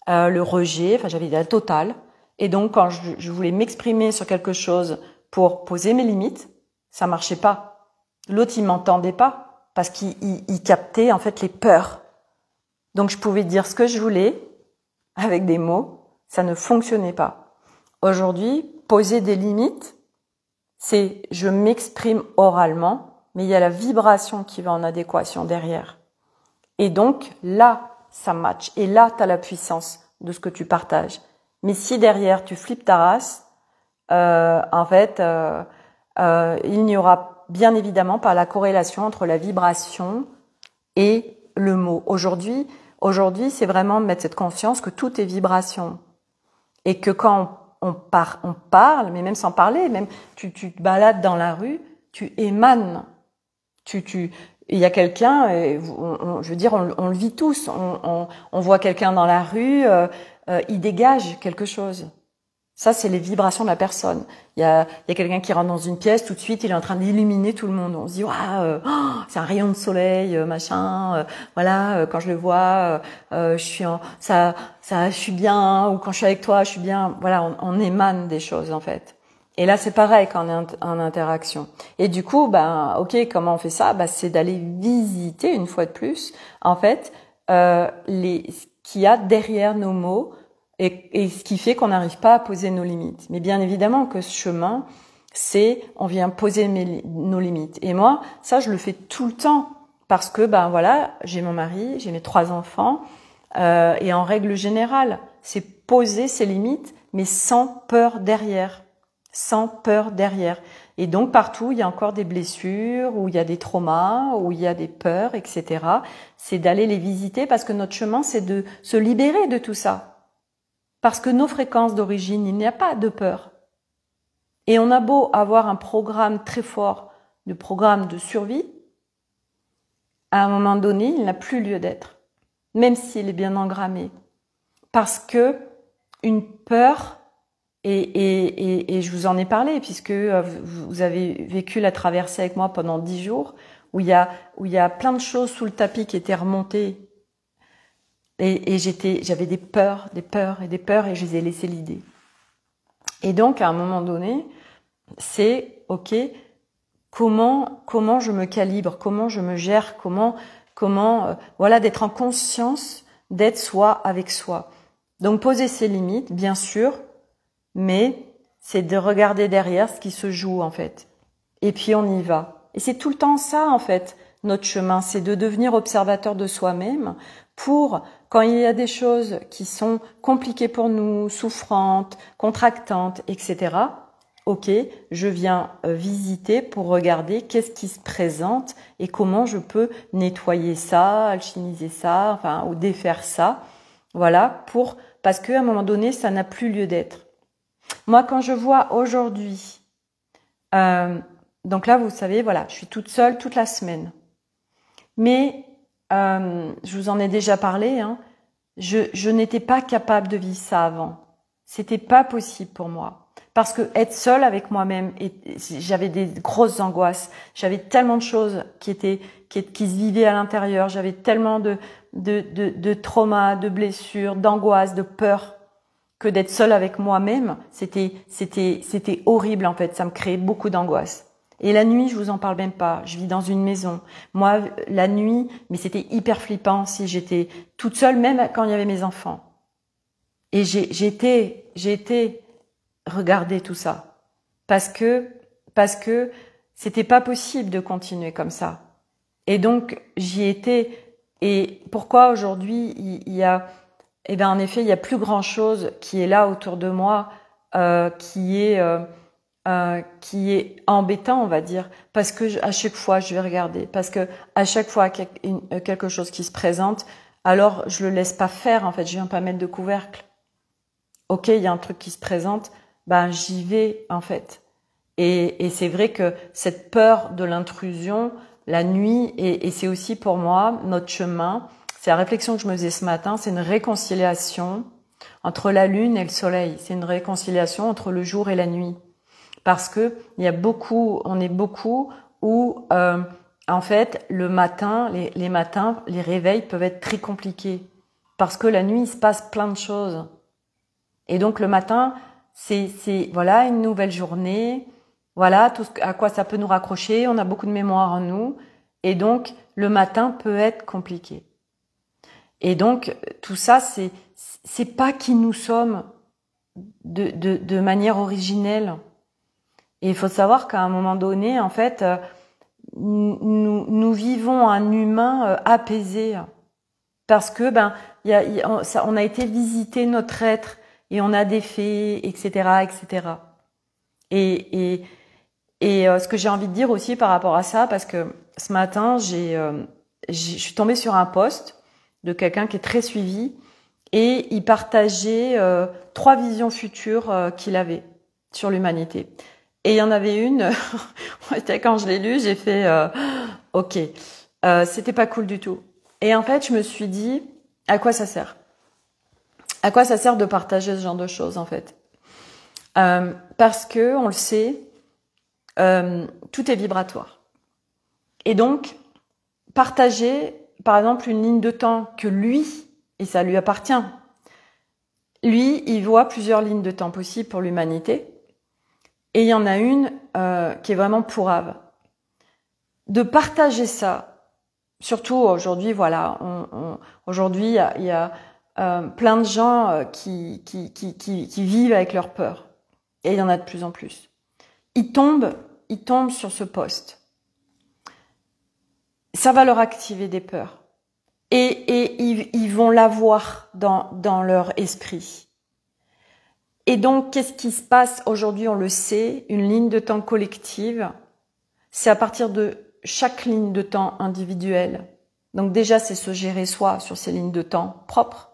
euh, le rejet, enfin j'avais la totale. Et donc quand je, voulais m'exprimer sur quelque chose pour poser mes limites, ça marchait pas. L'autre il m'entendait pas parce qu'il captait en fait les peurs. Donc je pouvais dire ce que je voulais avec des mots, ça ne fonctionnait pas. Aujourd'hui, poser des limites, c'est je m'exprime oralement, mais il y a la vibration qui va en adéquation derrière. Et donc là, ça match. Et là, tu as la puissance de ce que tu partages. Mais si derrière, tu flippes ta race, euh, en fait, euh, euh, il n'y aura bien évidemment pas la corrélation entre la vibration et le mot. Aujourd'hui, aujourd'hui, c'est vraiment mettre cette conscience que tout est vibration et que quand on, parle, mais même sans parler, même tu, tu te balades dans la rue, tu émanes. Tu, tu, il y a quelqu'un, euh, je veux dire, on, le vit tous. On, on, voit quelqu'un dans la rue, euh, euh, il dégage quelque chose. Ça, c'est les vibrations de la personne. Il y a, y a quelqu'un qui rentre dans une pièce, tout de suite, il est en train d'illuminer tout le monde. On se dit, euh, oh, c'est un rayon de soleil, euh, machin. Euh, voilà, quand je le vois, je suis en, ça, ça, je suis bien. ou quand je suis avec toi, je suis bien. Voilà, on, on émane des choses en fait. Et là, c'est pareil quand on est en interaction. Et du coup, ben, ok, comment on fait ça ben, c'est d'aller visiter une fois de plus, en fait, les, ce qu'il y a derrière nos mots et, ce qui fait qu'on n'arrive pas à poser nos limites. Mais bien évidemment que ce chemin, c'est on vient poser nos limites. Et moi, ça, je le fais tout le temps parce que ben voilà, j'ai mon mari, j'ai mes trois enfants, euh, et en règle générale, c'est poser ses limites, mais sans peur derrière, sans peur derrière. Et donc partout, il y a encore des blessures, où il y a des traumas, où il y a des peurs, etc. C'est d'aller les visiter parce que notre chemin, c'est de se libérer de tout ça. Parce que nos fréquences d'origine, il n'y a pas de peur. Et on a beau avoir un programme très fort, de programme de survie, à un moment donné, il n'a plus lieu d'être, même s'il est bien engrammé. Parce que une peur, et, et, et, et, je vous en ai parlé, puisque euh, vous avez vécu la traversée avec moi pendant dix jours, où il, y a, où il y a plein de choses sous le tapis qui étaient remontées et, j'avais des peurs, des peurs et des peurs, et je les ai laissé l'idée. Et donc, à un moment donné, c'est ok, comment comment je me calibre, comment je me gère, comment comment euh, voilà d'être en conscience d'être soi avec soi. Donc poser ses limites, bien sûr, mais c'est de regarder derrière ce qui se joue en fait. Et puis on y va. Et c'est tout le temps ça en fait notre chemin, c'est de devenir observateur de soi-même pour quand il y a des choses qui sont compliquées pour nous, souffrantes, contractantes, etc., ok, je viens euh, visiter pour regarder qu'est-ce qui se présente et comment je peux nettoyer ça, alchimiser ça, enfin, ou défaire ça. Voilà, pour, parce qu'à un moment donné, ça n'a plus lieu d'être. Moi, quand je vois aujourd'hui, euh, donc là, vous savez, voilà, je suis toute seule toute la semaine. Mais euh, je vous en ai déjà parlé, hein, je, n'étais pas capable de vivre ça avant. C'était pas possible pour moi. Parce que être seule avec moi-même, j'avais des grosses angoisses. J'avais tellement de choses qui étaient, qui, se vivaient à l'intérieur. J'avais tellement de, de, de, de traumas, de blessures, d'angoisses, de peurs que d'être seule avec moi-même, c'était, c'était, c'était horrible en fait. Ça me créait beaucoup d'angoisses. Et la nuit, je vous en parle même pas. Je vis dans une maison. Moi, la nuit, mais c'était hyper flippant si j'étais toute seule, même quand il y avait mes enfants. Et j'ai j'étais, j'étais regarder tout ça parce que, parce que c'était pas possible de continuer comme ça. Et donc j'y étais. Et pourquoi aujourd'hui il, y, a, eh ben en effet, il y a plus grand chose qui est là autour de moi, euh, qui est euh, euh, qui est embêtant, on va dire, parce que à chaque fois je vais regarder, parce que à chaque fois euh, quelque chose qui se présente, alors je le laisse pas faire. En fait, je viens pas mettre de couvercle. Ok, il y a un truc qui se présente, ben j'y vais en fait. Et, et c'est vrai que cette peur de l'intrusion, la nuit, et, et c'est aussi pour moi notre chemin. C'est la réflexion que je me faisais ce matin, c'est une réconciliation entre la lune et le soleil. C'est une réconciliation entre le jour et la nuit parce que il y a beaucoup, on est beaucoup où euh, en fait le matin, les, les, matins, les réveils peuvent être très compliqués parce que la nuit il se passe plein de choses et donc le matin c'est c'est voilà une nouvelle journée, voilà tout à quoi ça peut nous raccrocher, on a beaucoup de mémoire en nous et donc le matin peut être compliqué. Et donc tout ça c'est c'est pas qui nous sommes de, de, de manière originelle. Et il faut savoir qu'à un moment donné, en fait, euh, nous, vivons un humain euh, apaisé parce que ben a, on a été visiter notre être et on a des faits, etc., etc. Et, euh, ce que j'ai envie de dire aussi par rapport à ça, parce que ce matin, j'ai, je suis tombée sur un poste de quelqu'un qui est très suivi et il partageait trois visions futures qu'il avait sur l'humanité. Et il y en avait une, quand je l'ai lu, j'ai fait euh, OK, euh, c'était pas cool du tout. Et en fait, je me suis dit, à quoi ça sert À quoi ça sert de partager ce genre de choses, en fait euh, Parce que, on le sait, euh, tout est vibratoire. Et donc, partager, par exemple, une ligne de temps que lui, et ça lui appartient, lui, il voit plusieurs lignes de temps possibles pour l'humanité et il y en a une euh, qui est vraiment pourrave. De partager ça, surtout aujourd'hui, voilà, aujourd'hui il y a, euh, plein de gens euh, qui, qui, qui, qui, vivent avec leur peur. Et il y en a de plus en plus. Ils tombent, ils tombent sur ce poste. Ça va leur activer des peurs. Et, et ils, ils vont l'avoir dans, dans leur esprit. Et donc, qu'est-ce qui se passe aujourd'hui On le sait, une ligne de temps collective, c'est à partir de chaque ligne de temps individuelle. Donc déjà, c'est se gérer soi sur ces lignes de temps propres.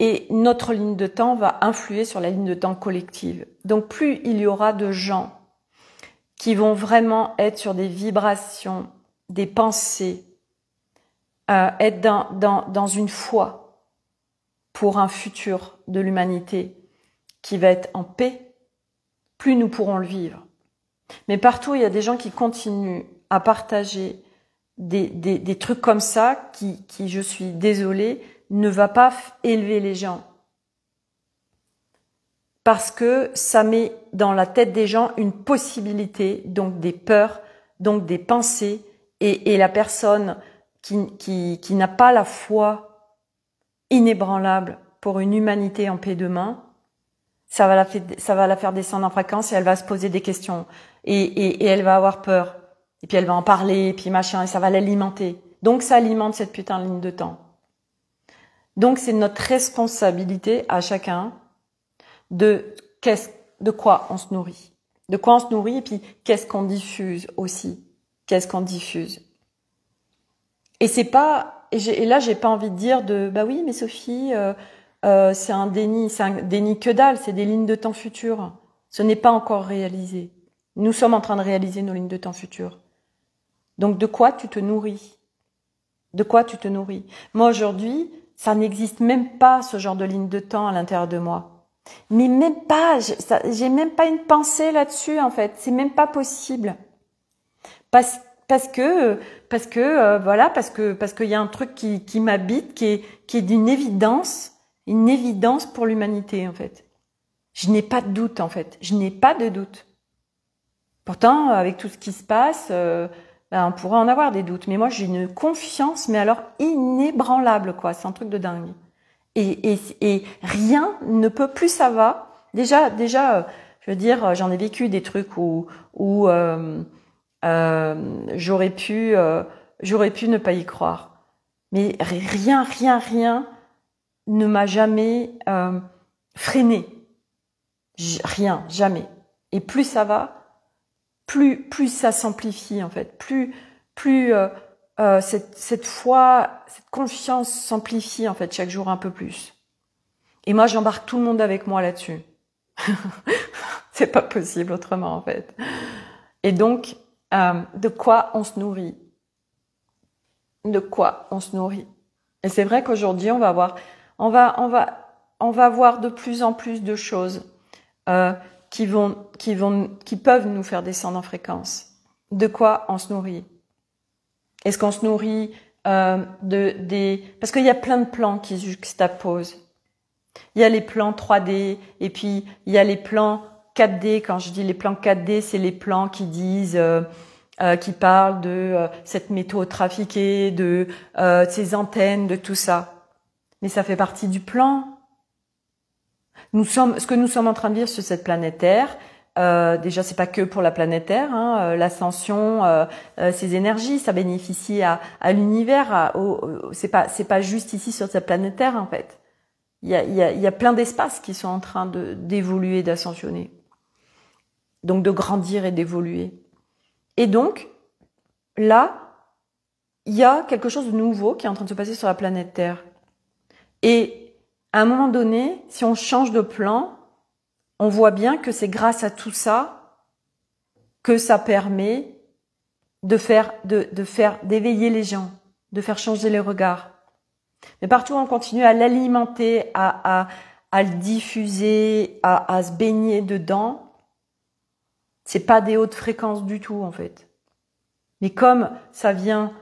Et notre ligne de temps va influer sur la ligne de temps collective. Donc plus il y aura de gens qui vont vraiment être sur des vibrations, des pensées, euh, être dans, dans, dans une foi, pour un futur de l'humanité qui va être en paix, plus nous pourrons le vivre. Mais partout, il y a des gens qui continuent à partager des, trucs comme ça qui, qui, je suis désolée, ne va pas élever les gens. Parce que ça met dans la tête des gens une possibilité, donc des peurs, donc des pensées, et, et la personne qui, qui, qui n'a pas la foi inébranlable pour une humanité en paix demain, ça va la, ça va la faire descendre en fréquence et elle va se poser des questions. Et, elle va avoir peur. Et puis elle va en parler, et puis machin, et ça va l'alimenter. Donc ça alimente cette putain de ligne de temps. Donc c'est notre responsabilité à chacun de qu'est-ce, de quoi on se nourrit. De quoi on se nourrit, et puis qu'est-ce qu'on diffuse aussi. Qu'est-ce qu'on diffuse. Et c'est pas et, là, j'ai pas envie de dire de bah oui, mais Sophie, euh, euh, c'est un déni, c'est un déni que dalle, c'est des lignes de temps futures. Ce n'est pas encore réalisé. Nous sommes en train de réaliser nos lignes de temps futures. Donc de quoi tu te nourris De quoi tu te nourris Moi aujourd'hui, ça n'existe même pas ce genre de ligne de temps à l'intérieur de moi. Mais même pas, j'ai même pas une pensée là-dessus en fait. C'est même pas possible. Parce parce que parce que euh, voilà parce que parce qu'il y a un truc qui, m'habite qui est qui est d'une évidence une évidence pour l'humanité en fait je n'ai pas de doute en fait je n'ai pas de doute pourtant avec tout ce qui se passe euh, ben, on pourrait en avoir des doutes mais moi j'ai une confiance mais alors inébranlable quoi c'est un truc de dingue et, et, et rien ne peut plus ça va déjà déjà euh, je veux dire j'en ai vécu des trucs où où euh, j'aurais pu, euh, j'aurais pu ne pas y croire. Mais rien, rien, rien ne m'a jamais euh, freiné. Rien, jamais. Et plus ça va, plus, plus ça s'amplifie en fait, plus, plus euh, cette, cette, foi, cette confiance s'amplifie en fait chaque jour un peu plus. Et moi, j'embarque tout le monde avec moi là-dessus. C'est pas possible autrement en fait. Et donc, euh, de quoi on se nourrit. De quoi on se nourrit. Et c'est vrai qu'aujourd'hui, on va voir, on va, on va, on va voir de plus en plus de choses euh, qui vont, qui vont, qui peuvent nous faire descendre en fréquence. De quoi on se nourrit Est-ce qu'on se nourrit euh, de des parce qu'il y a plein de plans qui juxtaposent. Il y a les plans 3D et puis il y a les plans 4D. Quand je dis les plans 4D, c'est les plans qui disent, euh, euh qui parlent de euh, cette métaux trafiquée, de, ses euh, ces antennes, de tout ça. Mais ça fait partie du plan. Nous sommes, ce que nous sommes en train de vivre sur cette planète Terre, euh, déjà, c'est pas que pour la planète Terre. Hein, L'ascension, ces énergies, ça bénéficie à, à l'univers. c'est pas c'est pas juste ici sur cette planète Terre en fait. Il y a, il y a, plein d'espaces qui sont en train de d'évoluer, d'ascensionner donc de grandir et d'évoluer. Et donc, là, il y a quelque chose de nouveau qui est en train de se passer sur la planète Terre. Et à un moment donné, si on change de plan, on voit bien que c'est grâce à tout ça que ça permet de faire, de, de faire, d'éveiller les gens, de faire changer les regards. Mais partout, on continue à l'alimenter, à, à, à le diffuser, à, à se baigner dedans c'est pas des hautes fréquences du tout en fait. Mais comme ça vient,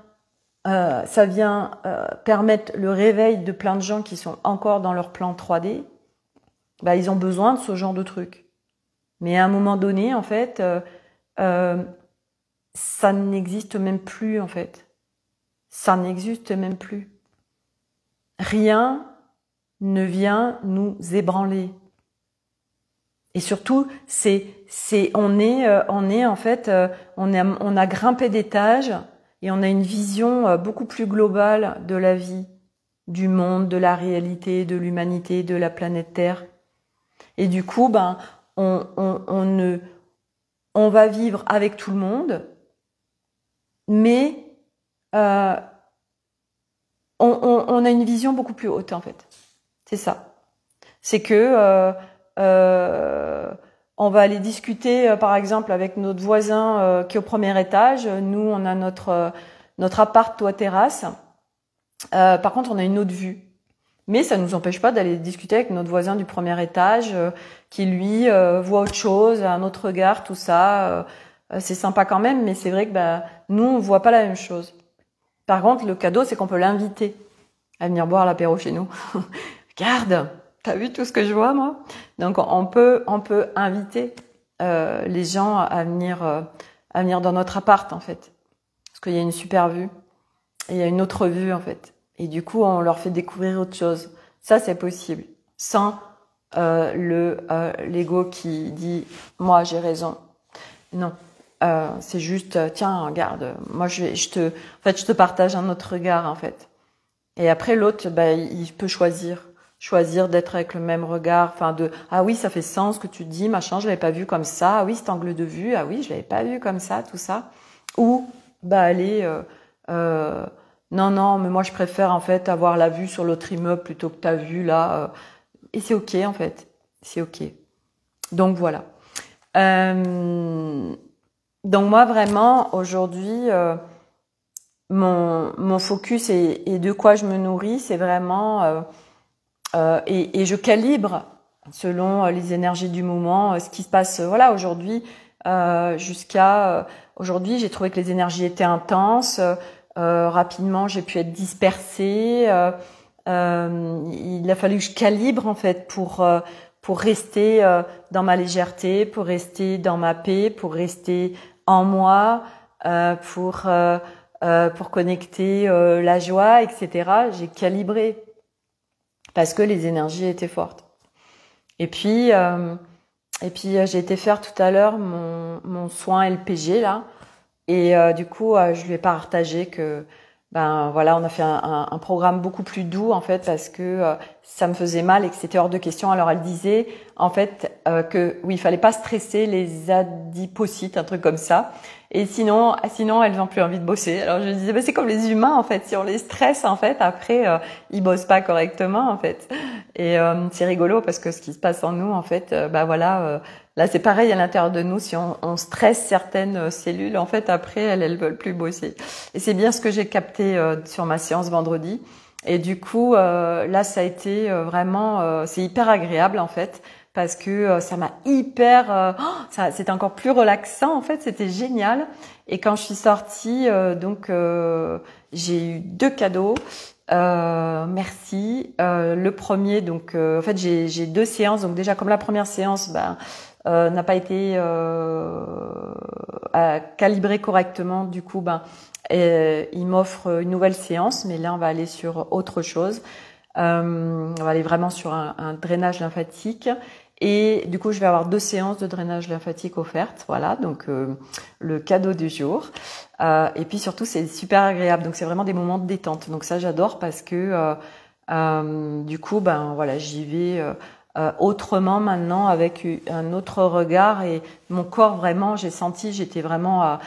euh, ça vient euh, permettre le réveil de plein de gens qui sont encore dans leur plan 3D, bah, ils ont besoin de ce genre de truc. Mais à un moment donné, en fait, euh, ça n'existe même plus en fait. Ça n'existe même plus. Rien ne vient nous ébranler. Et surtout, c'est, c'est, on est, euh, on est en fait, euh, on, a, on a grimpé d'étage et on a une vision euh, beaucoup plus globale de la vie, du monde, de la réalité, de l'humanité, de la planète Terre. Et du coup, ben, on, on, on ne, on va vivre avec tout le monde, mais on, on, on, a une vision beaucoup plus haute en fait. C'est ça. C'est que euh, on va aller discuter, euh, par exemple, avec notre voisin euh, qui est au premier étage. Nous, on a notre notre appart toit terrasse. par contre, on a une autre vue. Mais ça ne nous empêche pas d'aller discuter avec notre voisin du premier étage, qui lui voit autre chose, un autre regard, tout ça. c'est sympa quand même, mais c'est vrai que bah, nous, on voit pas la même chose. Par contre, le cadeau, c'est qu'on peut l'inviter à venir boire l'apéro chez nous. Garde. T'as vu tout ce que je vois, moi Donc, on peut, on peut inviter euh, les gens à venir, euh, à venir dans notre appart, en fait. Parce qu'il y a une super vue. Et il y a une autre vue, en fait. Et du coup, on leur fait découvrir autre chose. Ça, c'est possible. Sans euh, le l'ego qui dit « Moi, j'ai raison ». Non. c'est juste « Tiens, regarde, moi, je, je, te, en fait, je te partage un autre regard, en fait. » Et après, l'autre, bah, il peut choisir choisir d'être avec le même regard, enfin de ah oui ça fait sens ce que tu dis, machin, je l'avais pas vu comme ça, ah oui cet angle de vue, ah oui je l'avais pas vu comme ça, tout ça, ou bah allez euh, euh, non non mais moi je préfère en fait avoir la vue sur l'autre immeuble plutôt que ta vue là euh. et c'est ok en fait c'est ok donc voilà donc moi vraiment aujourd'hui mon, mon focus et, de quoi je me nourris c'est vraiment euh, et, je calibre selon euh, les énergies du moment, euh, ce qui se passe voilà aujourd'hui euh, jusqu'à aujourd'hui j'ai trouvé que les énergies étaient intenses, euh, rapidement j'ai pu être dispersée, il a fallu que je calibre en fait pour pour rester dans ma légèreté, pour rester dans ma paix, pour rester en moi, pour pour connecter la joie, etc. J'ai calibré parce que les énergies étaient fortes. Et puis, euh, et puis euh, j'ai été faire tout à l'heure mon, mon, soin LPG là, et euh, du coup je lui ai partagé que ben voilà on a fait un, programme beaucoup plus doux en fait parce que ça me faisait mal et que c'était hors de question. Alors elle disait en fait que oui il fallait pas stresser les adipocytes un truc comme ça et sinon, sinon elles n'ont plus envie de bosser. Alors je disais, bah, c'est comme les humains en fait. Si on les stresse en fait, après euh, ils bossent pas correctement en fait. Et euh, c'est rigolo parce que ce qui se passe en nous en fait, euh, bah voilà, là c'est pareil à l'intérieur de nous. Si on, on, stresse certaines cellules, en fait après elles elles veulent plus bosser. Et c'est bien ce que j'ai capté sur ma séance vendredi. Et du coup, là ça a été vraiment, c'est hyper agréable en fait parce que euh, ça m'a hyper, euh, oh, c'était encore plus relaxant en fait, c'était génial. Et quand je suis sortie, euh, donc j'ai eu deux cadeaux. Euh, merci. le premier, donc en fait j'ai deux séances. Donc déjà comme la première séance ben, n'a pas été calibrée correctement, du coup ben il m'offre une nouvelle séance, mais là on va aller sur autre chose. Euh, on va aller vraiment sur un, drainage lymphatique et du coup, je vais avoir deux séances de drainage lymphatique offertes. Voilà, donc euh, le cadeau du jour. Euh, et puis surtout, c'est super agréable. Donc c'est vraiment des moments de détente. Donc ça, j'adore parce que du coup, ben voilà, j'y vais autrement maintenant avec un autre regard et mon corps vraiment. J'ai senti, j'étais vraiment à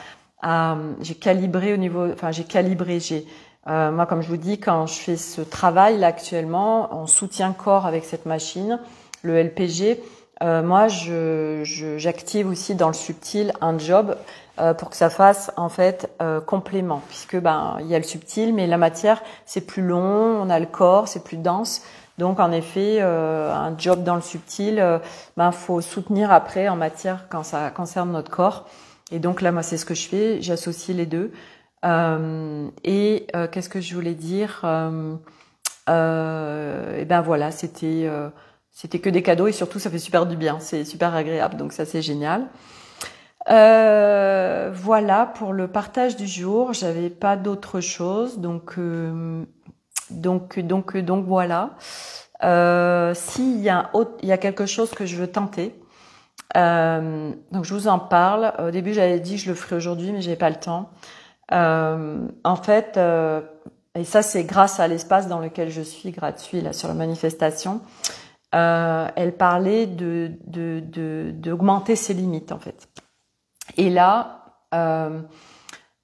j'ai calibré au niveau, enfin j'ai calibré, j'ai euh, moi, comme je vous dis, quand je fais ce travail là actuellement, en soutien corps avec cette machine, le LPG, euh, moi, j'active je, aussi dans le subtil un job euh, pour que ça fasse en fait euh, complément, puisque ben il y a le subtil, mais la matière c'est plus long, on a le corps, c'est plus dense. Donc en effet, un job dans le subtil, il ben, faut soutenir après en matière quand ça concerne notre corps. Et donc là, moi, c'est ce que je fais. J'associe les deux. Euh, et euh, qu'est-ce que je voulais dire euh, Et ben voilà, c'était c'était que des cadeaux et surtout ça fait super du bien, c'est super agréable, donc ça c'est génial. voilà pour le partage du jour. J'avais pas d'autre chose, donc donc donc donc voilà. S'il y a il y a quelque chose que je veux tenter, donc je vous en parle. Au début j'avais dit je le ferai aujourd'hui, mais j'ai pas le temps. Euh, en fait, euh, et ça c'est grâce à l'espace dans lequel je suis gratuit là sur la manifestation. Euh, elle parlait de d'augmenter de, ses limites en fait. Et là, euh,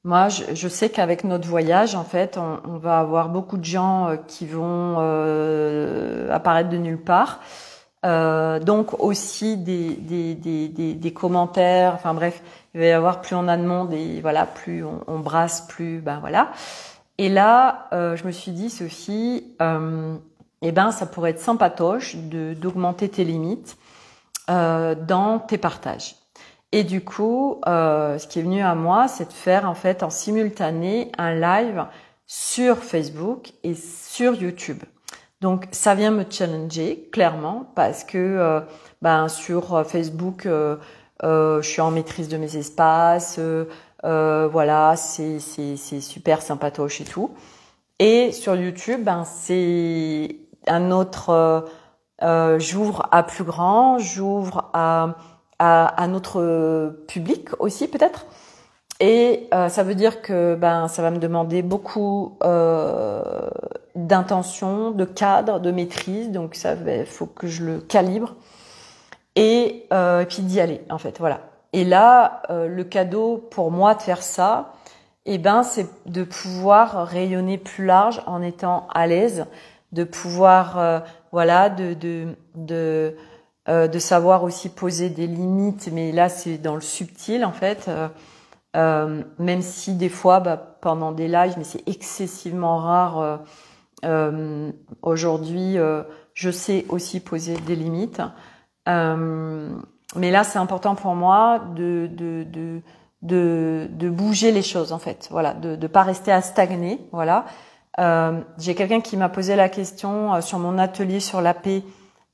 moi, je, sais qu'avec notre voyage, en fait, on, on, va avoir beaucoup de gens euh, qui vont euh, apparaître de nulle part. donc aussi des, des, des, des, des commentaires, enfin bref, il va y avoir plus on a de et voilà, plus on, brasse, plus ben voilà. Et là, euh, je me suis dit, Sophie, euh, eh ben ça pourrait être sympatoche de d'augmenter tes limites euh, dans tes partages. Et du coup, ce qui est venu à moi, c'est de faire en fait en simultané un live sur Facebook et sur YouTube. Donc ça vient me challenger clairement parce que ben, sur Facebook euh, je suis en maîtrise de mes espaces, euh, euh, voilà, c'est super sympatoche et tout. Et sur YouTube, ben, c'est un autre... j'ouvre à plus grand, j'ouvre à, à, notre public aussi peut-être. Et ça veut dire que ben ça va me demander beaucoup d'intention, de cadre, de maîtrise. Donc ça, il ben, faut que je le calibre et, euh, puis d'y aller en fait voilà et là euh, le cadeau pour moi de faire ça et eh ben c'est de pouvoir rayonner plus large en étant à l'aise de pouvoir euh, voilà de de de, euh, de savoir aussi poser des limites mais là c'est dans le subtil en fait même si des fois bah, pendant des lives mais c'est excessivement rare aujourd'hui je sais aussi poser des limites euh, mais là, c'est important pour moi de, de, de de, de, bouger les choses en fait voilà de ne pas rester à stagner voilà euh, j'ai quelqu'un qui m'a posé la question euh, sur mon atelier sur la paix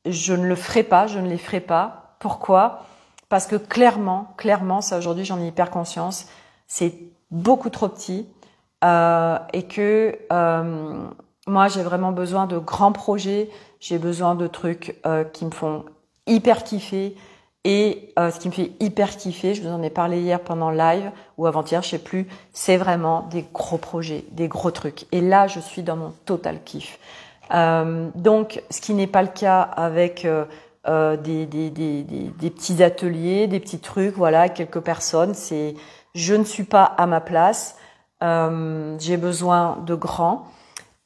je ne le ferai pas je ne les ferai pas pourquoi parce que clairement clairement ça aujourd'hui j'en ai hyper conscience c'est beaucoup trop petit euh, et que euh, moi j'ai vraiment besoin de grands projets j'ai besoin de trucs qui me font hyper kiffé. Et euh, ce qui me fait hyper kiffé, je vous en ai parlé hier pendant live ou avant-hier, je sais plus, c'est vraiment des gros projets, des gros trucs. Et là, je suis dans mon total kiff. Euh, donc, ce qui n'est pas le cas avec euh, des, des, des, des, petits ateliers, des petits trucs, voilà, quelques personnes, c'est je ne suis pas à ma place, j'ai besoin de grands.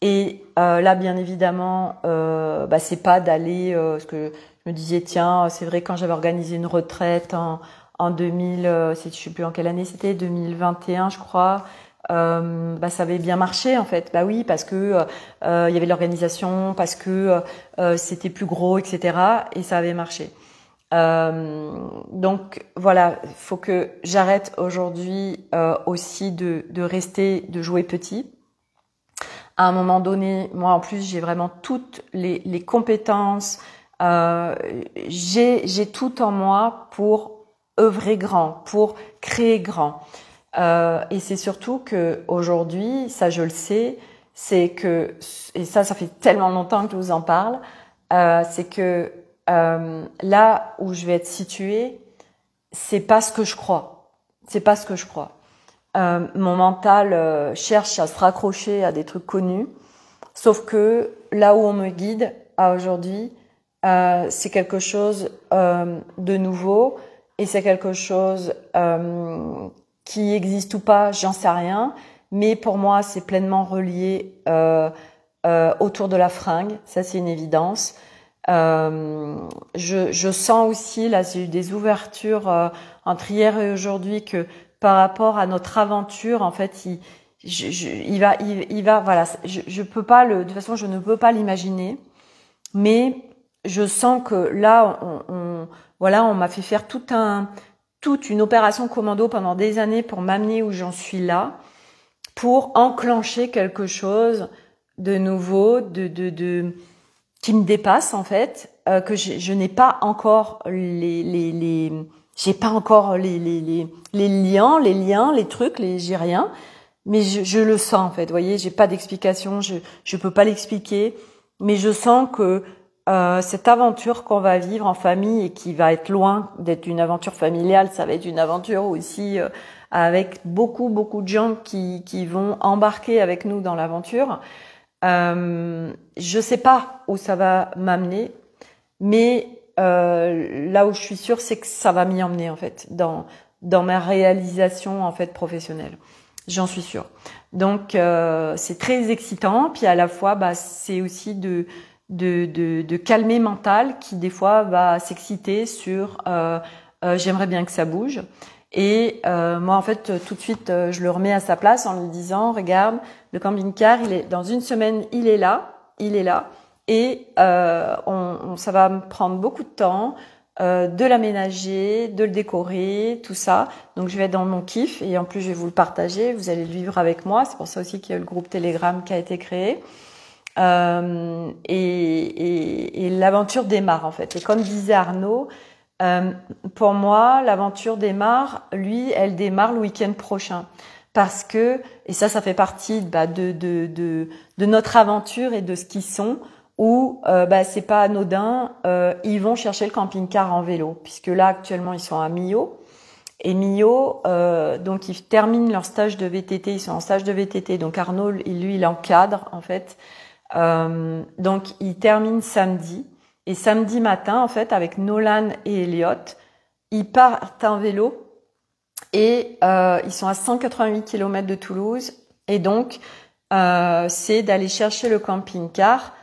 Et là, bien évidemment, bah, c'est pas d'aller, ce que me disais tiens, c'est vrai quand j'avais organisé une retraite en en 2000, euh, je sais plus en quelle année c'était, 2021 je crois. Euh, bah, ça avait bien marché en fait. Bah oui, parce que euh, il y avait l'organisation, parce que c'était plus gros, etc. Et ça avait marché. donc voilà, faut que j'arrête aujourd'hui aussi de, de rester, de jouer petit. À un moment donné, moi en plus, j'ai vraiment toutes les, les compétences, euh, j'ai tout en moi pour œuvrer grand, pour créer grand. Euh, et c'est surtout que aujourd'hui, ça je le sais, c'est que et ça ça fait tellement longtemps que je vous en parle, euh, c'est que euh, là où je vais être située, c'est pas ce que je crois, c'est pas ce que je crois. Euh, mon mental cherche à se raccrocher à des trucs connus, sauf que là où on me guide à aujourd'hui, euh, c'est quelque chose euh, de nouveau et c'est quelque chose euh, qui existe ou pas, j'en sais rien. Mais pour moi, c'est pleinement relié autour de la fringue. Ça, c'est une évidence. je, sens aussi, là, j'ai eu des ouvertures entre hier et aujourd'hui que par rapport à notre aventure, en fait, il, il va, il, va, voilà, je, je, peux pas le, de toute façon, je ne peux pas l'imaginer, mais je sens que là, on, voilà, on m'a fait faire tout un, toute une opération commando pendant des années pour m'amener où j'en suis là, pour enclencher quelque chose de nouveau, de, de, de qui me dépasse en fait, euh, que je, n'ai pas encore les, les, j'ai pas encore les, les, les, liens, les liens, les trucs, les j'ai rien, mais je, le sens en fait. Vous voyez, j'ai pas d'explication, je je peux pas l'expliquer, mais je sens que euh, cette aventure qu'on va vivre en famille et qui va être loin d'être une aventure familiale, ça va être une aventure aussi euh, avec beaucoup beaucoup de gens qui, qui vont embarquer avec nous dans l'aventure. Euh, je sais pas où ça va m'amener, mais euh, là où je suis sûre, c'est que ça va m'y emmener en fait dans dans ma réalisation en fait professionnelle. J'en suis sûre. Donc euh, c'est très excitant, puis à la fois bah, c'est aussi de de, de, calmer mental qui des fois va s'exciter sur euh, euh, j'aimerais bien que ça bouge. Et euh, moi, en fait, tout de suite, je le remets à sa place en lui disant, regarde, le camping-car, il est dans une semaine, il est là, il est là, et on, ça va me prendre beaucoup de temps de l'aménager, de le décorer, tout ça. Donc je vais être dans mon kiff et en plus je vais vous le partager, vous allez le vivre avec moi. C'est pour ça aussi qu'il y a eu le groupe Telegram qui a été créé. Euh, et, et, l'aventure démarre en fait. Et comme disait Arnaud, euh, pour moi, l'aventure démarre, lui, elle démarre le week-end prochain. Parce que, et ça, ça fait partie bah, de, de, de, de, notre aventure et de ce qu'ils sont, où euh, bah, c'est pas anodin, euh, ils vont chercher le camping-car en vélo, puisque là, actuellement, ils sont à Millau. Et Millau, euh, donc, ils terminent leur stage de VTT, ils sont en stage de VTT. Donc, Arnaud, lui, il encadre, en fait. Euh, donc ils terminent samedi. Et samedi matin, en fait, avec Nolan et Elliot, ils partent en vélo et euh, ils sont à 188 km de Toulouse. Et donc, euh, c'est d'aller chercher le camping-car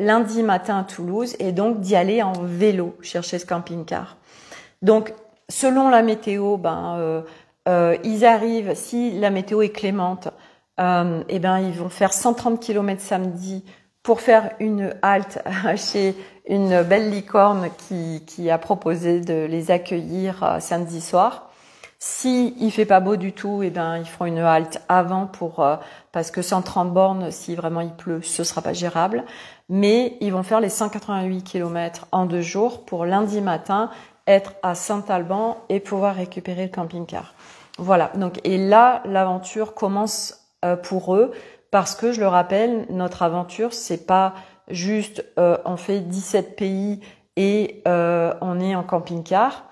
lundi matin à Toulouse et donc d'y aller en vélo chercher ce camping-car. Donc, selon la météo, ben, euh, euh, ils arrivent, si la météo est clémente, euh, eh ben, ils vont faire 130 km samedi pour faire une halte chez une belle licorne qui, a proposé de les accueillir euh, samedi soir. Si il fait pas beau du tout, eh ben, ils feront une halte avant pour, euh, parce que 130 bornes, si vraiment il pleut, ce sera pas gérable. Mais ils vont faire les 188 km en deux jours pour lundi matin être à Saint-Alban et pouvoir récupérer le camping-car. Voilà. Donc, et là, l'aventure commence euh, pour eux parce que je le rappelle, notre aventure, c'est pas juste euh, on fait 17 pays et euh, on est en camping-car.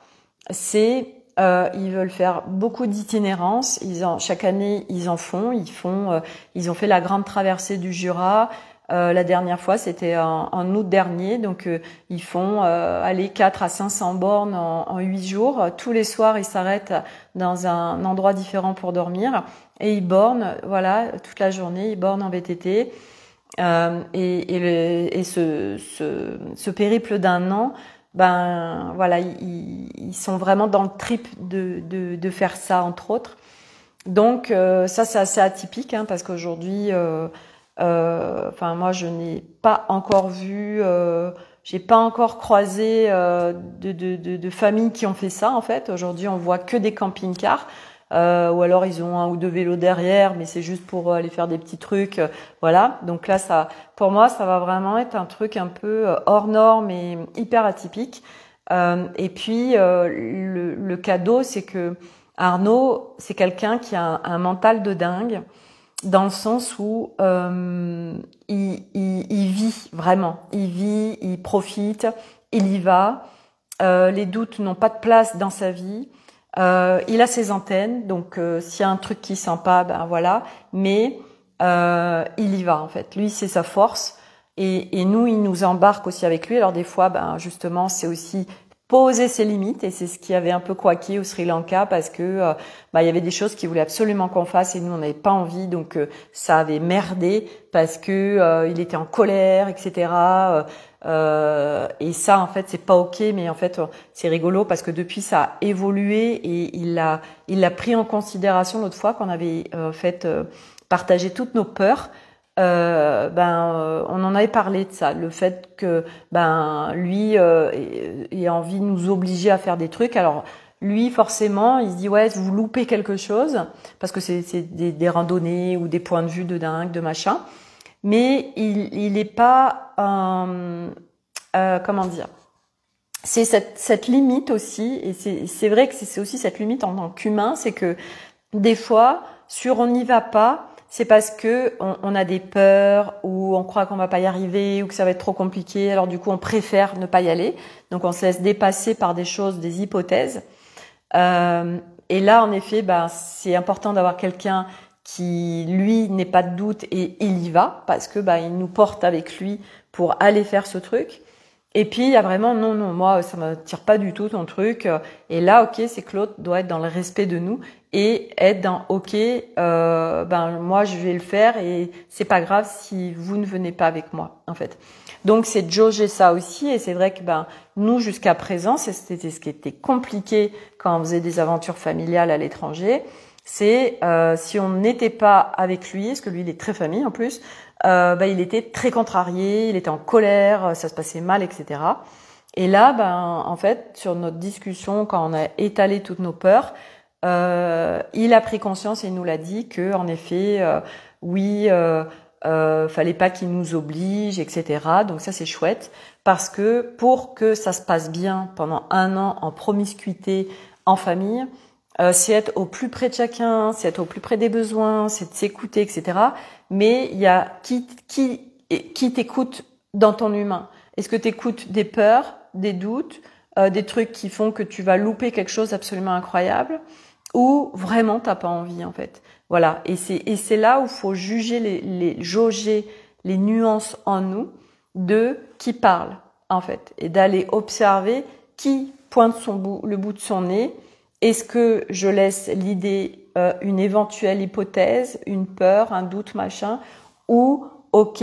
C'est ils veulent faire beaucoup d'itinérance. Ils en chaque année ils en font. Ils font ils ont fait la grande traversée du Jura. la dernière fois, c'était en, août dernier, donc ils font aller 4 à 500 bornes en, en 8 jours. Tous les soirs, ils s'arrêtent dans un endroit différent pour dormir et ils bornent, voilà, toute la journée, ils bornent en VTT. Euh, et, et, le, et ce, ce, ce périple d'un an, ben voilà, ils, ils, sont vraiment dans le trip de, de, de faire ça, entre autres. Donc euh, ça, c'est assez atypique, hein, parce qu'aujourd'hui, euh, euh enfin moi, je n'ai pas encore vu, euh, j'ai pas encore croisé de, de, de, de familles qui ont fait ça. En fait, aujourd'hui, on voit que des camping-cars. Euh, ou alors ils ont un ou deux vélos derrière, mais c'est juste pour euh, aller faire des petits trucs. Euh, voilà. Donc là, ça, pour moi, ça va vraiment être un truc un peu euh, hors norme et hyper atypique. et puis le, cadeau, c'est que Arnaud, c'est quelqu'un qui a un, mental de dingue, dans le sens où il, il, vit vraiment, il vit, il profite, il y va. les doutes n'ont pas de place dans sa vie. Euh, il a ses antennes, donc euh, s'il y a un truc qui sent pas, ben voilà. Mais euh, il y va en fait. Lui, c'est sa force. Et, et, nous, il nous embarque aussi avec lui. Alors des fois, ben justement, c'est aussi poser ses limites et c'est ce qui avait un peu quoiqué au Sri Lanka parce que euh, bah, il y avait des choses qu'il voulait absolument qu'on fasse et nous on n'avait pas envie donc euh, ça avait merdé parce que euh, il était en colère etc et ça en fait c'est pas ok mais en fait c'est rigolo parce que depuis ça a évolué et il a il l'a pris en considération l'autre fois qu'on avait fait partager toutes nos peurs euh, ben euh, on en avait parlé de ça, le fait que ben lui euh, ait envie de nous obliger à faire des trucs. Alors lui forcément, il se dit ouais, vous loupez quelque chose parce que c'est des, randonnées ou des points de vue de dingue, de machin. Mais il il est pas euh, comment dire. C'est cette, cette limite aussi, et c'est vrai que c'est aussi cette limite en tant qu'humain, c'est que des fois, sur on n'y va pas, c'est parce que on, a des peurs ou on croit qu'on va pas y arriver ou que ça va être trop compliqué. Alors du coup, on préfère ne pas y aller. Donc on se laisse dépasser par des choses, des hypothèses. Euh, et là, en effet, bah, c'est important d'avoir quelqu'un qui, lui, n'ait pas de doute et il y va parce que bah, il nous porte avec lui pour aller faire ce truc. Et puis il y a vraiment non non moi ça me tire pas du tout ton truc et là OK c'est Claude doit être dans le respect de nous et être dans OK, euh, ben moi je vais le faire et c'est pas grave si vous ne venez pas avec moi en fait. Donc c'est de jauger ça aussi et c'est vrai que ben nous jusqu'à présent c'était ce qui était compliqué quand on faisait des aventures familiales à l'étranger, c'est euh, si on n'était pas avec lui, parce que lui il est très famille en plus, euh, ben, il était très contrarié, il était en colère, ça se passait mal, etc. Et là ben en fait sur notre discussion quand on a étalé toutes nos peurs euh, il a pris conscience et il nous l'a dit que, en effet, euh, oui, euh, euh, fallait pas qu'il nous oblige, etc. Donc ça c'est chouette parce que pour que ça se passe bien pendant un an en promiscuité en famille, c'est être au plus près de chacun, c'est être au plus près des besoins, c'est de s'écouter, etc. Mais il y a qui qui qui t'écoute dans ton humain. Est-ce que t'écoutes des peurs, des doutes, des trucs qui font que tu vas louper quelque chose d'absolument incroyable ou vraiment t'as pas envie en fait. Voilà. Et c'est et c'est là où faut juger les, les jauger les nuances en nous de qui parle en fait et d'aller observer qui pointe son bout le bout de son nez. Est-ce que je laisse l'idée euh, une éventuelle hypothèse, une peur, un doute machin ou ok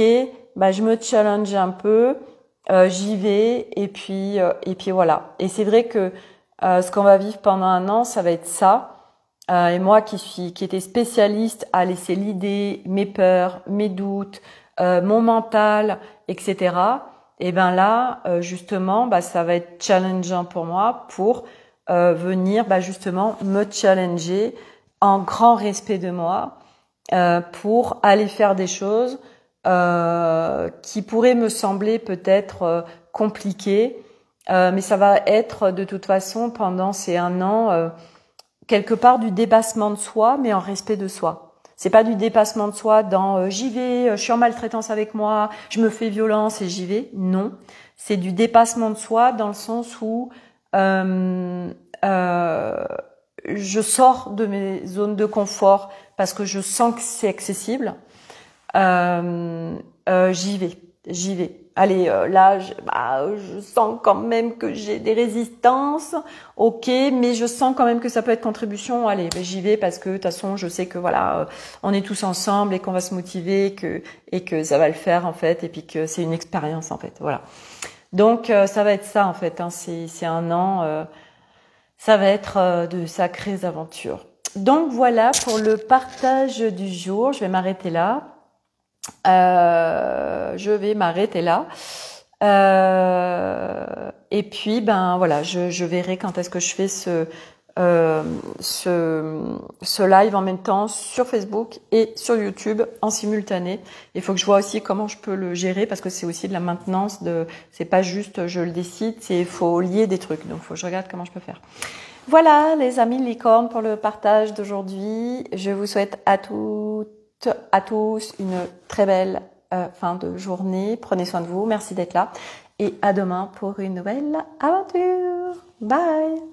bah je me challenge un peu, euh, j'y vais et puis euh, et puis voilà. Et c'est vrai que ce qu'on va vivre pendant un an, ça va être ça euh, et moi qui suis, qui était spécialiste à laisser l'idée, mes peurs, mes doutes, euh, mon mental, etc. Et ben là, euh, justement, bah, ça va être challengeant pour moi pour euh, venir, bah, justement, me challenger en grand respect de moi pour aller faire des choses qui pourraient me sembler peut-être compliquées, mais ça va être de toute façon pendant ces un an quelque part du dépassement de soi, mais en respect de soi. C'est pas du dépassement de soi dans euh, j'y vais, euh, je suis en maltraitance avec moi, je me fais violence et j'y vais. Non, c'est du dépassement de soi dans le sens où euh, je sors de mes zones de confort parce que je sens que c'est accessible. j'y vais j'y vais. Allez, euh, là, je, bah, je sens quand même que j'ai des résistances, ok, mais je sens quand même que ça peut être contribution. Allez, bah, j'y vais parce que de toute façon, je sais que voilà, euh, on est tous ensemble et qu'on va se motiver et que et que ça va le faire en fait, et puis que c'est une expérience en fait, voilà. Donc euh, ça va être ça en fait. Hein. c'est un an, ça va être de sacrées aventures. Donc voilà pour le partage du jour. Je vais m'arrêter là. Euh, je vais m'arrêter là. Euh, et puis, ben voilà, je, verrai quand est-ce que je fais ce, euh, ce, ce, live en même temps sur Facebook et sur YouTube en simultané. Il faut que je vois aussi comment je peux le gérer parce que c'est aussi de la maintenance. De, c'est pas juste je le décide, c'est il faut lier des trucs. Donc, faut que je regarde comment je peux faire. Voilà, les amis licornes pour le partage d'aujourd'hui. Je vous souhaite à toutes à tous une très belle euh, fin de journée. Prenez soin de vous. Merci d'être là. Et à demain pour une nouvelle aventure. Bye